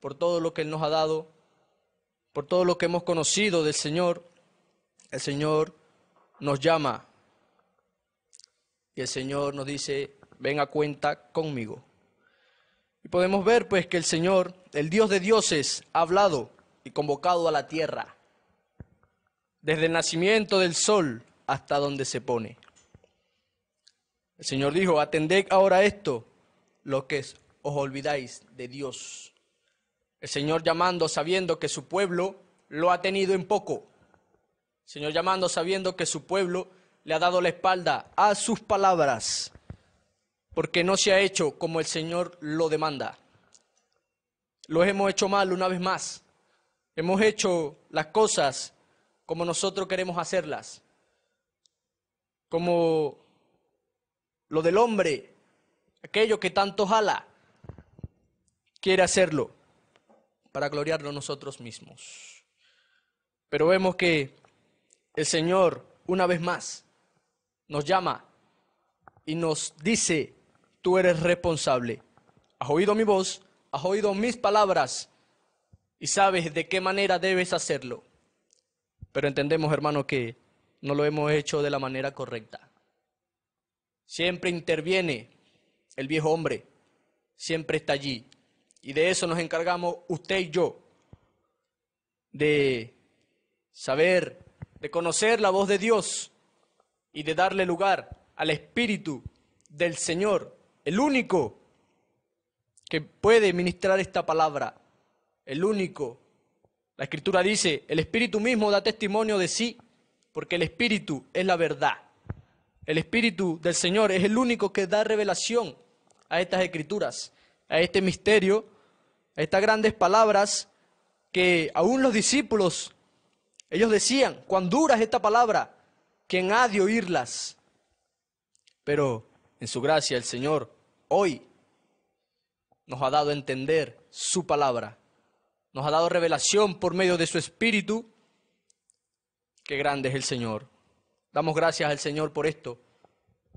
por todo lo que Él nos ha dado, por todo lo que hemos conocido del Señor. El Señor nos llama y el Señor nos dice, ven a cuenta conmigo. Y podemos ver pues que el Señor, el Dios de dioses, ha hablado y convocado a la tierra desde el nacimiento del sol hasta donde se pone. El Señor dijo, atended ahora esto, lo que es, os olvidáis de Dios. El Señor llamando sabiendo que su pueblo lo ha tenido en poco. El Señor llamando sabiendo que su pueblo le ha dado la espalda a sus palabras, porque no se ha hecho como el Señor lo demanda. Lo hemos hecho mal una vez más. Hemos hecho las cosas como nosotros queremos hacerlas, como lo del hombre, aquello que tanto jala, quiere hacerlo para gloriarlo nosotros mismos. Pero vemos que el Señor, una vez más, nos llama y nos dice, tú eres responsable. Has oído mi voz, has oído mis palabras y sabes de qué manera debes hacerlo. Pero entendemos, hermano, que no lo hemos hecho de la manera correcta. Siempre interviene el viejo hombre, siempre está allí. Y de eso nos encargamos usted y yo, de saber, de conocer la voz de Dios y de darle lugar al Espíritu del Señor, el único que puede ministrar esta palabra, el único la escritura dice, el Espíritu mismo da testimonio de sí, porque el Espíritu es la verdad. El Espíritu del Señor es el único que da revelación a estas escrituras, a este misterio, a estas grandes palabras que aún los discípulos, ellos decían, cuán dura es esta palabra, quien ha de oírlas. Pero en su gracia el Señor hoy nos ha dado a entender su palabra nos ha dado revelación por medio de su Espíritu. Qué grande es el Señor. Damos gracias al Señor por esto,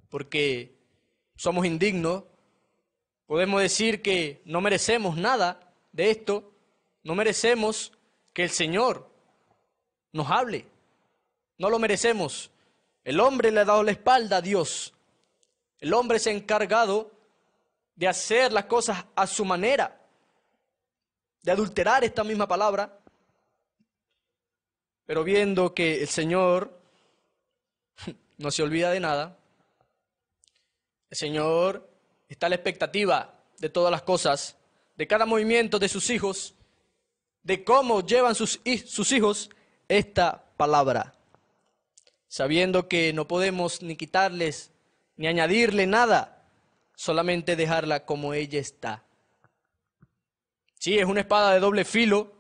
porque somos indignos. Podemos decir que no merecemos nada de esto, no merecemos que el Señor nos hable. No lo merecemos. El hombre le ha dado la espalda a Dios. El hombre se ha encargado de hacer las cosas a su manera de adulterar esta misma palabra, pero viendo que el Señor no se olvida de nada, el Señor está a la expectativa de todas las cosas, de cada movimiento de sus hijos, de cómo llevan sus, sus hijos esta palabra, sabiendo que no podemos ni quitarles ni añadirle nada, solamente dejarla como ella está. Sí, es una espada de doble filo,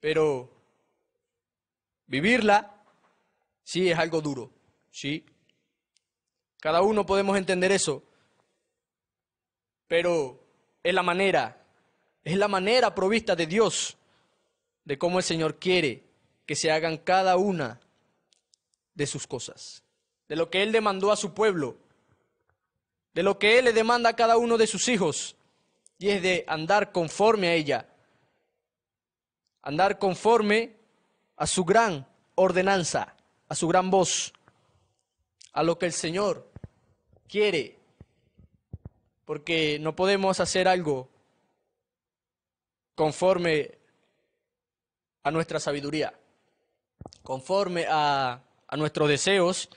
pero vivirla, sí, es algo duro, ¿sí? Cada uno podemos entender eso, pero es la manera, es la manera provista de Dios, de cómo el Señor quiere que se hagan cada una de sus cosas, de lo que Él demandó a su pueblo, de lo que Él le demanda a cada uno de sus hijos y es de andar conforme a ella, andar conforme a su gran ordenanza, a su gran voz, a lo que el Señor quiere, porque no podemos hacer algo conforme a nuestra sabiduría, conforme a, nuestros deseos,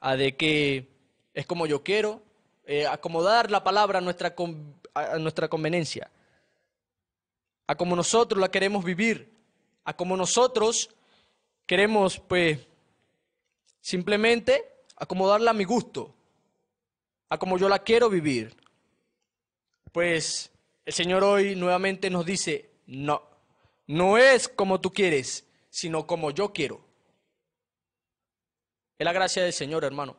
a de que es como yo quiero, eh, acomodar la palabra a nuestra con a, nuestra conveniencia, a como nosotros la queremos vivir, a como nosotros queremos, pues, simplemente acomodarla a mi gusto, a como yo la quiero vivir. Pues el Señor hoy nuevamente nos dice, no, no es como tú quieres, sino como yo quiero. Es la gracia del Señor, hermano.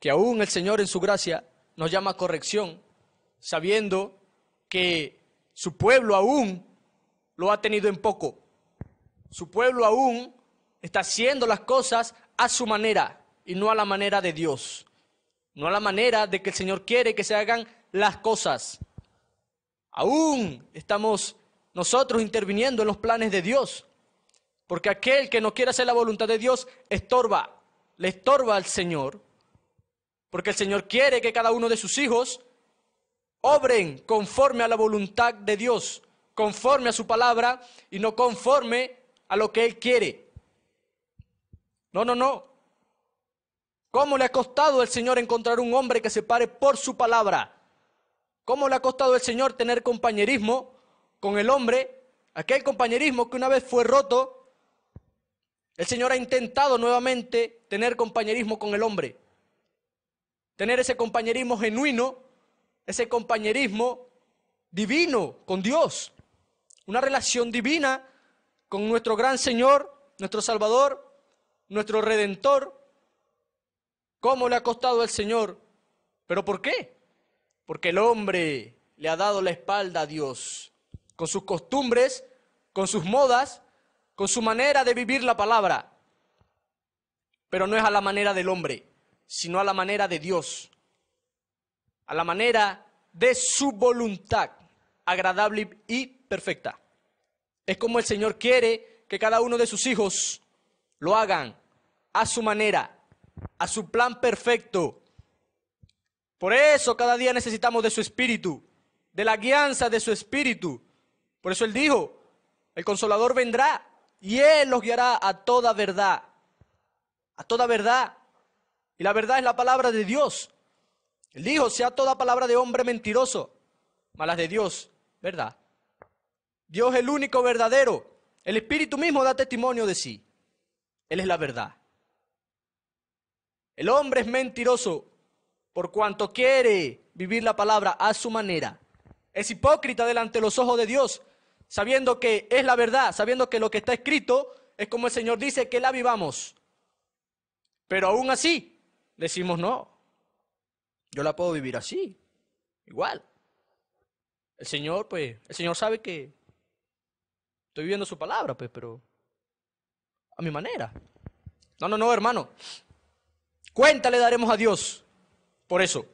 Que aún el Señor en su gracia nos llama corrección sabiendo que su pueblo aún lo ha tenido en poco. Su pueblo aún está haciendo las cosas a su manera y no a la manera de Dios. No a la manera de que el Señor quiere que se hagan las cosas. Aún estamos nosotros interviniendo en los planes de Dios. Porque aquel que no quiere hacer la voluntad de Dios estorba, le estorba al Señor. Porque el Señor quiere que cada uno de sus hijos obren conforme a la voluntad de Dios, conforme a su palabra y no conforme a lo que Él quiere. No, no, no. ¿Cómo le ha costado al Señor encontrar un hombre que se pare por su palabra? ¿Cómo le ha costado al Señor tener compañerismo con el hombre? Aquel compañerismo que una vez fue roto, el Señor ha intentado nuevamente tener compañerismo con el hombre. Tener ese compañerismo genuino ese compañerismo divino con Dios, una relación divina con nuestro gran Señor, nuestro Salvador, nuestro Redentor. ¿Cómo le ha costado al Señor? ¿Pero por qué? Porque el hombre le ha dado la espalda a Dios, con sus costumbres, con sus modas, con su manera de vivir la palabra. Pero no es a la manera del hombre, sino a la manera de Dios a la manera de su voluntad agradable y perfecta. Es como el Señor quiere que cada uno de sus hijos lo hagan a su manera, a su plan perfecto. Por eso cada día necesitamos de su espíritu, de la guianza de su espíritu. Por eso Él dijo, el consolador vendrá y Él los guiará a toda verdad, a toda verdad. Y la verdad es la palabra de Dios. El Hijo sea toda palabra de hombre mentiroso, malas de Dios, ¿verdad? Dios es el único verdadero. El Espíritu mismo da testimonio de sí. Él es la verdad. El hombre es mentiroso por cuanto quiere vivir la palabra a su manera. Es hipócrita delante de los ojos de Dios, sabiendo que es la verdad, sabiendo que lo que está escrito es como el Señor dice que la vivamos. Pero aún así, decimos no, yo la puedo vivir así, igual. El Señor, pues, el Señor sabe que estoy viviendo su palabra, pues, pero a mi manera. No, no, no, hermano. Cuenta le daremos a Dios por eso.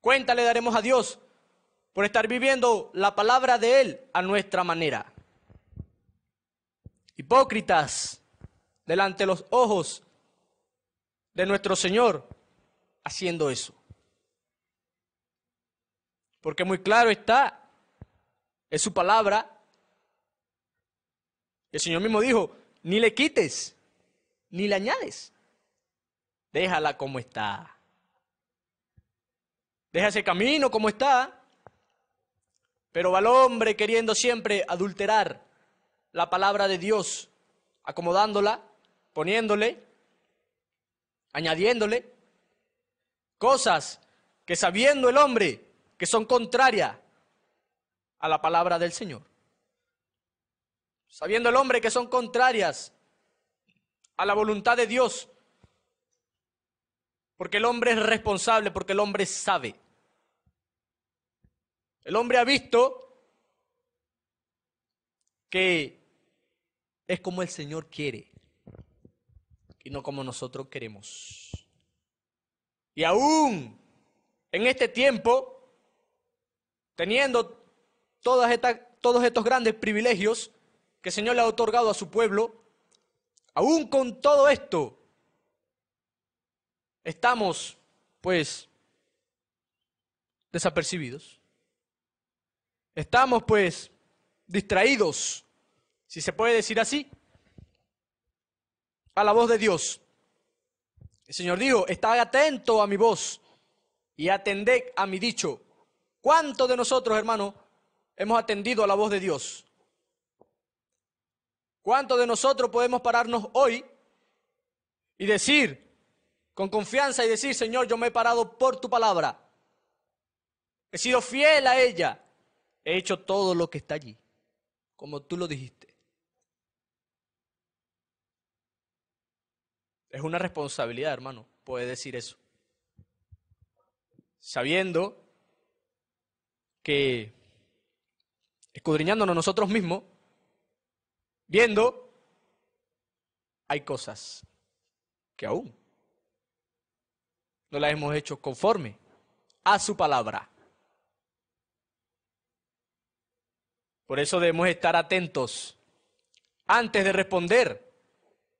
Cuenta le daremos a Dios por estar viviendo la palabra de Él a nuestra manera. Hipócritas delante de los ojos de nuestro Señor, haciendo eso. Porque muy claro está, es su palabra. El Señor mismo dijo, ni le quites, ni le añades. Déjala como está. Déjase camino como está. Pero va el hombre queriendo siempre adulterar la palabra de Dios, acomodándola, poniéndole, añadiéndole. Cosas que sabiendo el hombre que son contrarias a la palabra del Señor. Sabiendo el hombre que son contrarias a la voluntad de Dios. Porque el hombre es responsable, porque el hombre sabe. El hombre ha visto que es como el Señor quiere y no como nosotros queremos. Y aún en este tiempo, teniendo todas todos estos grandes privilegios que el Señor le ha otorgado a su pueblo, aún con todo esto, estamos pues desapercibidos. Estamos pues distraídos, si se puede decir así, a la voz de Dios. El Señor dijo, estad atento a mi voz y atended a mi dicho. ¿Cuántos de nosotros, hermanos, hemos atendido a la voz de Dios? ¿Cuántos de nosotros podemos pararnos hoy y decir con confianza y decir, Señor, yo me he parado por tu palabra? He sido fiel a ella. He hecho todo lo que está allí, como tú lo dijiste. Es una responsabilidad, hermano, puede decir eso. Sabiendo que escudriñándonos nosotros mismos, viendo, hay cosas que aún no las hemos hecho conforme a su palabra. Por eso debemos estar atentos antes de responder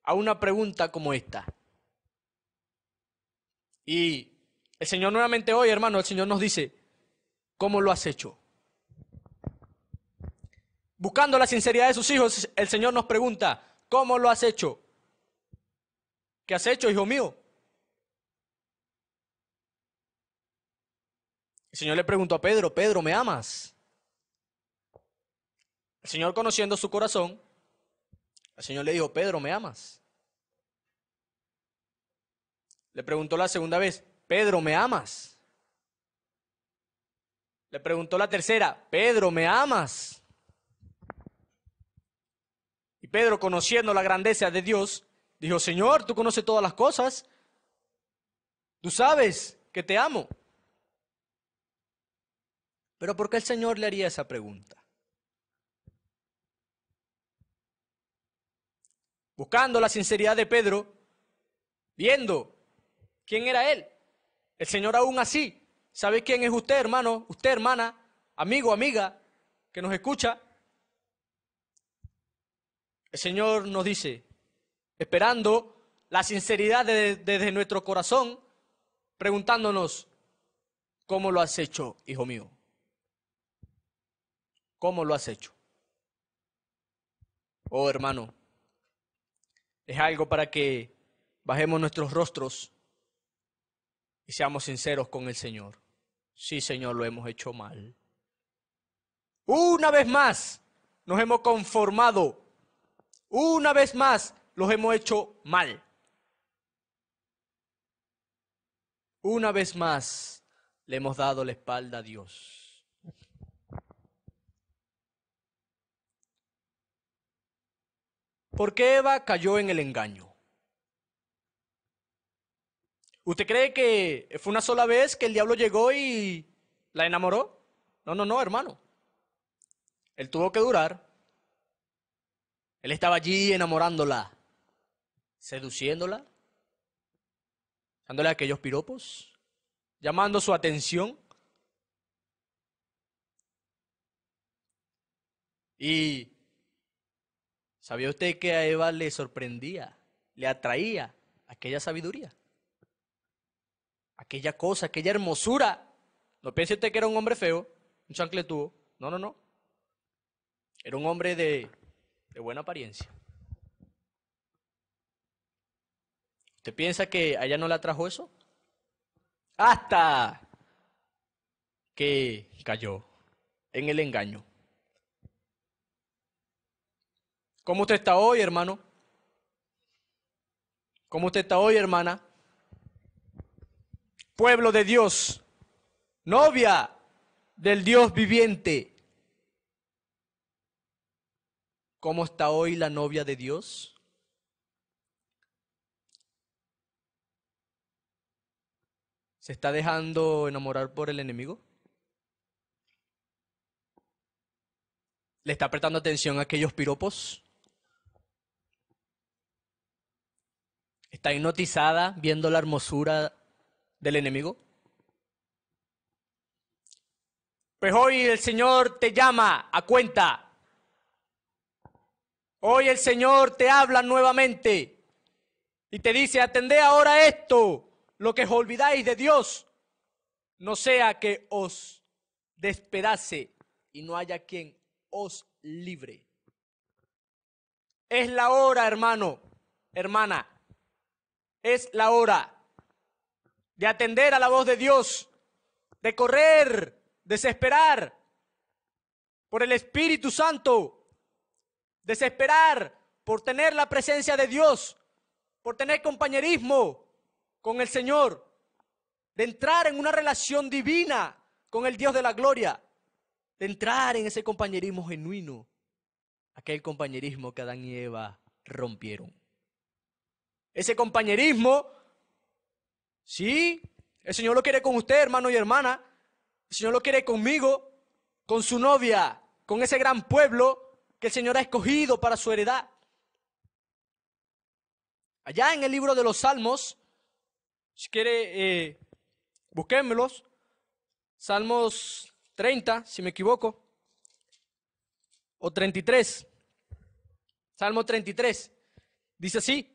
a una pregunta como esta. Y el Señor nuevamente hoy, hermano, el Señor nos dice, ¿cómo lo has hecho? Buscando la sinceridad de sus hijos, el Señor nos pregunta, ¿cómo lo has hecho? ¿Qué has hecho, hijo mío? El Señor le preguntó a Pedro, Pedro, ¿me amas? El Señor, conociendo su corazón, el Señor le dijo, Pedro, ¿me amas? Le preguntó la segunda vez, Pedro, ¿me amas? Le preguntó la tercera, Pedro, ¿me amas? Y Pedro, conociendo la grandeza de Dios, dijo, Señor, tú conoces todas las cosas. Tú sabes que te amo. Pero ¿por qué el Señor le haría esa pregunta? buscando la sinceridad de Pedro, viendo quién era él. El Señor aún así, ¿sabe quién es usted, hermano? Usted, hermana, amigo, amiga, que nos escucha. El Señor nos dice, esperando la sinceridad desde nuestro corazón, preguntándonos, ¿cómo lo has hecho, hijo mío? ¿Cómo lo has hecho? Oh, hermano, es algo para que bajemos nuestros rostros y seamos sinceros con el Señor. Sí, Señor, lo hemos hecho mal. Una vez más, nos hemos conformado. Una vez más, los hemos hecho mal. Una vez más, le hemos dado la espalda a Dios. ¿Por qué Eva cayó en el engaño? ¿Usted cree que fue una sola vez que el diablo llegó y la enamoró? No, no, no, hermano. Él tuvo que durar. Él estaba allí enamorándola, seduciéndola, dándole aquellos piropos, llamando su atención. Y ¿Sabía usted que a Eva le sorprendía, le atraía aquella sabiduría? Aquella cosa, aquella hermosura. No piense usted que era un hombre feo, un chancletudo. No, no, no. Era un hombre de, de buena apariencia. ¿Usted piensa que a ella no le atrajo eso? Hasta que cayó en el engaño. ¿Cómo usted está hoy, hermano? ¿Cómo usted está hoy, hermana? Pueblo de Dios, novia del Dios viviente. ¿Cómo está hoy la novia de Dios? ¿Se está dejando enamorar por el enemigo? ¿Le está prestando atención a aquellos piropos? está hipnotizada viendo la hermosura del enemigo? Pues hoy el Señor te llama a cuenta. Hoy el Señor te habla nuevamente y te dice, atendé ahora esto, lo que os olvidáis de Dios, no sea que os despedace y no haya quien os libre. Es la hora, hermano, hermana, es la hora de atender a la voz de Dios, de correr, desesperar por el Espíritu Santo, desesperar por tener la presencia de Dios, por tener compañerismo con el Señor, de entrar en una relación divina con el Dios de la gloria, de entrar en ese compañerismo genuino, aquel compañerismo que Adán y Eva rompieron ese compañerismo. Sí, el Señor lo quiere con usted, hermano y hermana. El Señor lo quiere conmigo, con su novia, con ese gran pueblo que el Señor ha escogido para su heredad. Allá en el libro de los Salmos, si quiere, eh, busquémoslos, Salmos 30, si me equivoco, o 33. Salmo 33. Dice así,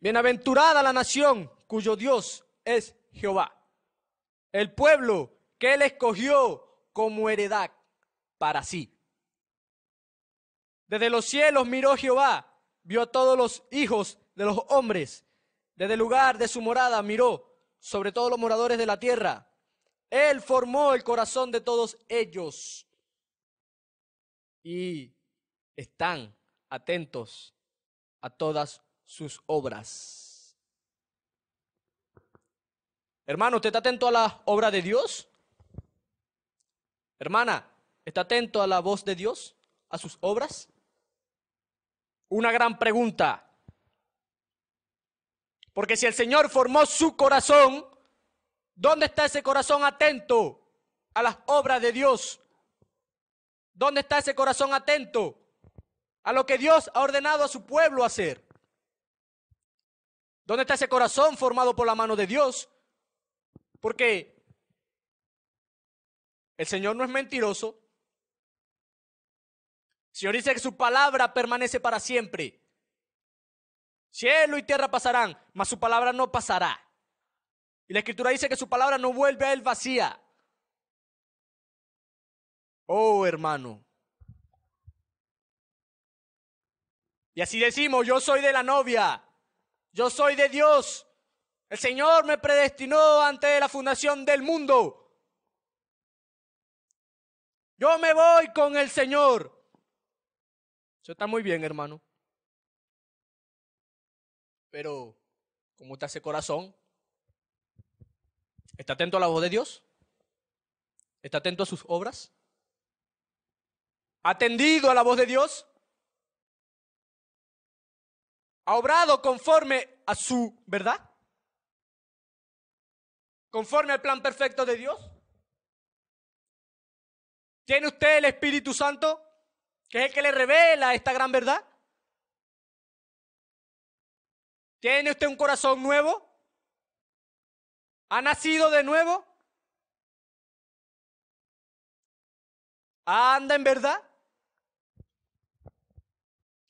Bienaventurada la nación cuyo Dios es Jehová, el pueblo que él escogió como heredad para sí. Desde los cielos miró Jehová, vio a todos los hijos de los hombres. Desde el lugar de su morada miró sobre todos los moradores de la tierra. Él formó el corazón de todos ellos. Y están atentos a todas sus obras. Hermano, ¿usted está atento a la obra de Dios? Hermana, ¿está atento a la voz de Dios? ¿A sus obras? Una gran pregunta. Porque si el Señor formó su corazón, ¿dónde está ese corazón atento a las obras de Dios? ¿Dónde está ese corazón atento a lo que Dios ha ordenado a su pueblo hacer? ¿Dónde está ese corazón formado por la mano de Dios? Porque el Señor no es mentiroso. El Señor dice que su palabra permanece para siempre. Cielo y tierra pasarán, mas su palabra no pasará. Y la escritura dice que su palabra no vuelve a él vacía. Oh, hermano. Y así decimos, yo soy de la novia. Yo soy de Dios. El Señor me predestinó antes de la fundación del mundo. Yo me voy con el Señor. Eso está muy bien, hermano. Pero, ¿cómo está ese corazón? ¿Está atento a la voz de Dios? ¿Está atento a sus obras? atendido a la voz de Dios? ha obrado conforme a su verdad, conforme al plan perfecto de Dios. ¿Tiene usted el Espíritu Santo, que es el que le revela esta gran verdad? ¿Tiene usted un corazón nuevo? ¿Ha nacido de nuevo? ¿Anda en verdad?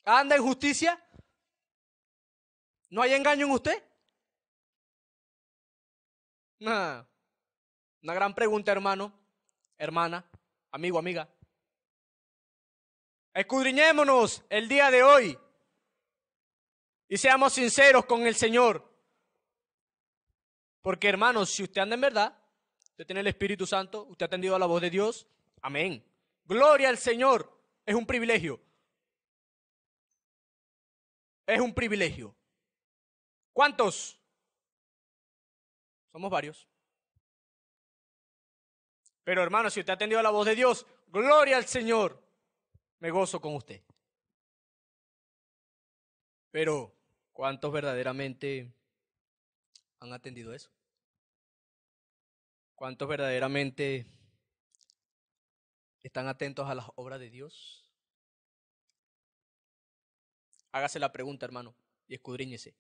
¿Anda en justicia? ¿No hay engaño en usted? Ah, una gran pregunta, hermano, hermana, amigo, amiga. Escudriñémonos el día de hoy y seamos sinceros con el Señor. Porque, hermanos, si usted anda en verdad, usted tiene el Espíritu Santo, usted ha atendido a la voz de Dios. Amén. Gloria al Señor. Es un privilegio. Es un privilegio. ¿Cuántos? Somos varios. Pero hermano, si usted ha atendido a la voz de Dios, gloria al Señor. Me gozo con usted. Pero, ¿cuántos verdaderamente han atendido eso? ¿Cuántos verdaderamente están atentos a las obras de Dios? Hágase la pregunta, hermano, y escudriñese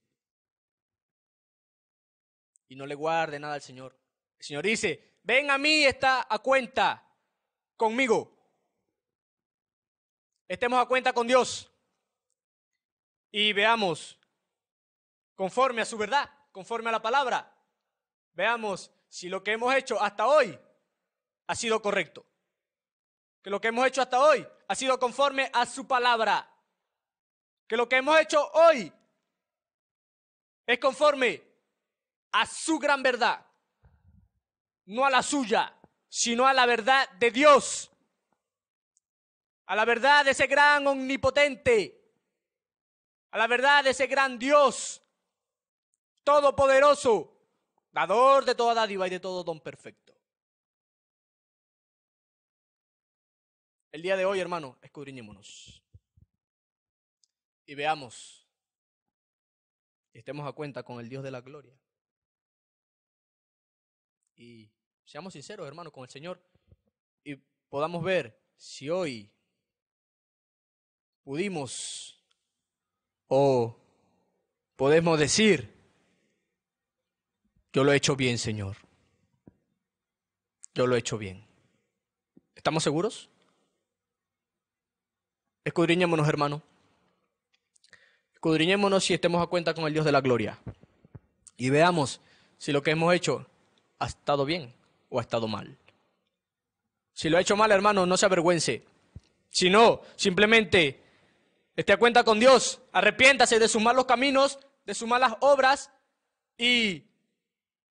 y no le guarde nada al Señor. El Señor dice, ven a mí, está a cuenta conmigo. Estemos a cuenta con Dios y veamos conforme a su verdad, conforme a la palabra. Veamos si lo que hemos hecho hasta hoy ha sido correcto. Que lo que hemos hecho hasta hoy ha sido conforme a su palabra. Que lo que hemos hecho hoy es conforme a su gran verdad, no a la suya, sino a la verdad de Dios, a la verdad de ese gran omnipotente, a la verdad de ese gran Dios todopoderoso, dador de toda dádiva y de todo don perfecto. El día de hoy, hermano, escudriñémonos y veamos y estemos a cuenta con el Dios de la gloria y seamos sinceros, hermano, con el Señor y podamos ver si hoy pudimos o podemos decir, yo lo he hecho bien, Señor. Yo lo he hecho bien. ¿Estamos seguros? Escudriñémonos, hermano. Escudriñémonos si estemos a cuenta con el Dios de la gloria. Y veamos si lo que hemos hecho ha estado bien o ha estado mal. Si lo ha hecho mal, hermano, no se avergüence. Si no, simplemente esté a cuenta con Dios, arrepiéntase de sus malos caminos, de sus malas obras y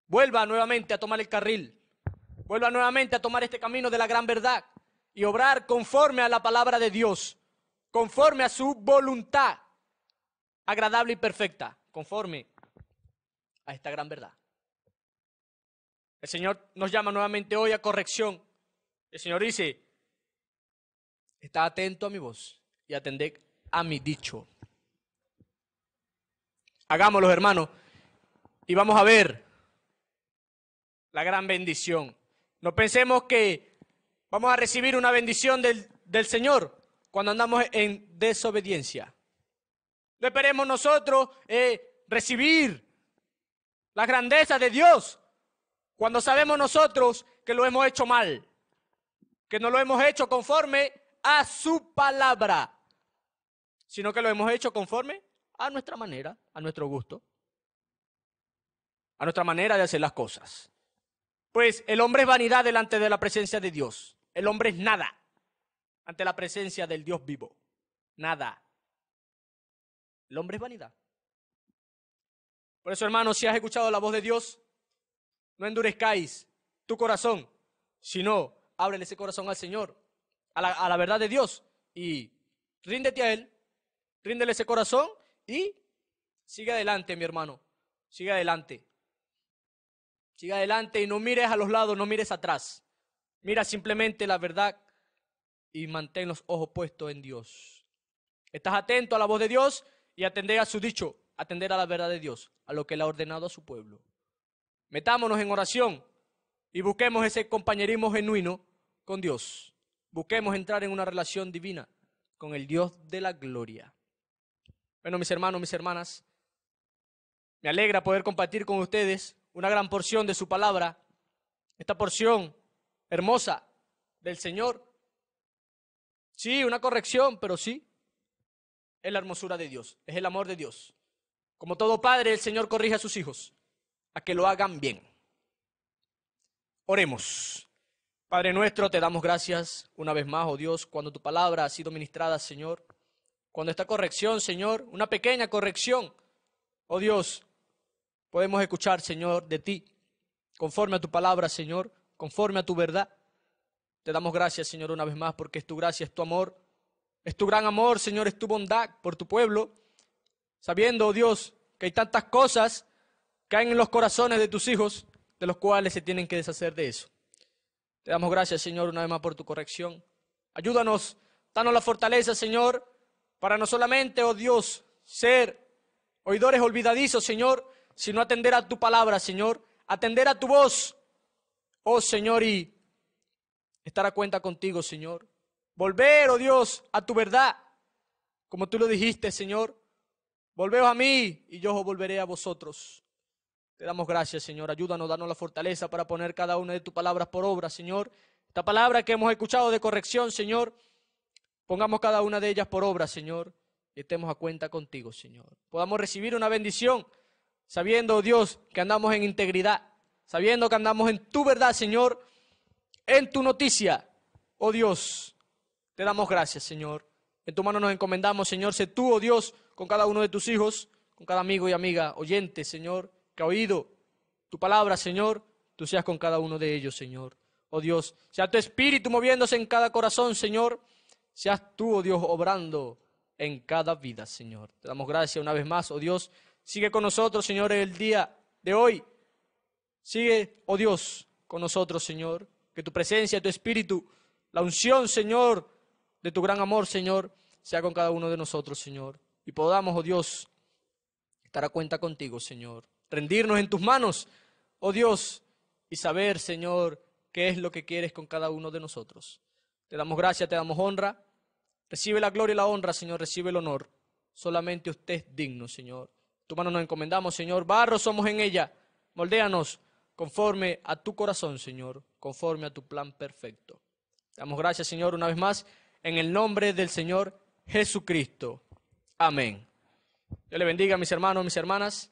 vuelva nuevamente a tomar el carril. Vuelva nuevamente a tomar este camino de la gran verdad y obrar conforme a la palabra de Dios, conforme a su voluntad agradable y perfecta, conforme a esta gran verdad. El Señor nos llama nuevamente hoy a corrección. El Señor dice, está atento a mi voz y atended a mi dicho. Hagámoslo, hermanos, y vamos a ver la gran bendición. No pensemos que vamos a recibir una bendición del, Señor cuando andamos en desobediencia. No esperemos nosotros eh, recibir la grandeza de Dios cuando sabemos nosotros que lo hemos hecho mal, que no lo hemos hecho conforme a su palabra, sino que lo hemos hecho conforme a nuestra manera, a nuestro gusto, a nuestra manera de hacer las cosas. Pues el hombre es vanidad delante de la presencia de Dios. El hombre es nada ante la presencia del Dios vivo. Nada. El hombre es vanidad. Por eso, hermano, si has escuchado la voz de Dios, no endurezcáis tu corazón, sino ábrele ese corazón al Señor, a la, verdad de Dios, y ríndete a Él, ríndele ese corazón y sigue adelante, mi hermano, sigue adelante. Sigue adelante y no mires a los lados, no mires atrás. Mira simplemente la verdad y mantén los ojos puestos en Dios. Estás atento a la voz de Dios y atender a su dicho, atender a la verdad de Dios, a lo que le ha ordenado a su pueblo. Metámonos en oración y busquemos ese compañerismo genuino con Dios. Busquemos entrar en una relación divina con el Dios de la gloria. Bueno, mis hermanos, mis hermanas, me alegra poder compartir con ustedes una gran porción de su palabra, esta porción hermosa del Señor. Sí, una corrección, pero sí, es la hermosura de Dios, es el amor de Dios. Como todo padre, el Señor corrige a sus hijos que lo hagan bien. Oremos. Padre nuestro, te damos gracias una vez más, oh Dios, cuando tu palabra ha sido ministrada, Señor. Cuando esta corrección, Señor, una pequeña corrección, oh Dios, podemos escuchar, Señor, de ti, conforme a tu palabra, Señor, conforme a tu verdad. Te damos gracias, Señor, una vez más, porque es tu gracia, es tu amor, es tu gran amor, Señor, es tu bondad por tu pueblo. Sabiendo, oh Dios, que hay tantas cosas caen en los corazones de tus hijos, de los cuales se tienen que deshacer de eso. Te damos gracias, Señor, una vez más por tu corrección. Ayúdanos, danos la fortaleza, Señor, para no solamente, oh Dios, ser oidores olvidadizos, Señor, sino atender a tu palabra, Señor, atender a tu voz, oh Señor, y estar a cuenta contigo, Señor. Volver, oh Dios, a tu verdad, como tú lo dijiste, Señor. Volveos a mí y yo os volveré a vosotros. Te damos gracias, Señor. Ayúdanos, danos la fortaleza para poner cada una de tus palabras por obra, Señor. Esta palabra que hemos escuchado de corrección, Señor, pongamos cada una de ellas por obra, Señor, y estemos a cuenta contigo, Señor. Podamos recibir una bendición, sabiendo, Dios, que andamos en integridad, sabiendo que andamos en tu verdad, Señor, en tu noticia. Oh Dios, te damos gracias, Señor. En tu mano nos encomendamos, Señor. Sé tú, oh Dios, con cada uno de tus hijos, con cada amigo y amiga oyente, Señor que ha oído tu palabra, Señor, tú seas con cada uno de ellos, Señor. Oh Dios, sea tu espíritu moviéndose en cada corazón, Señor. Seas tú, oh Dios, obrando en cada vida, Señor. Te damos gracias una vez más, oh Dios. Sigue con nosotros, Señor, el día de hoy. Sigue, oh Dios, con nosotros, Señor. Que tu presencia, tu espíritu, la unción, Señor, de tu gran amor, Señor, sea con cada uno de nosotros, Señor. Y podamos, oh Dios, estar a cuenta contigo, Señor rendirnos en tus manos, oh Dios, y saber, Señor, qué es lo que quieres con cada uno de nosotros. Te damos gracia, te damos honra. Recibe la gloria y la honra, Señor, recibe el honor. Solamente usted es digno, Señor. Tu mano nos encomendamos, Señor. Barro somos en ella. Moldéanos conforme a tu corazón, Señor, conforme a tu plan perfecto. Te damos gracias, Señor, una vez más, en el nombre del Señor Jesucristo. Amén. Dios le bendiga, mis hermanos, mis hermanas.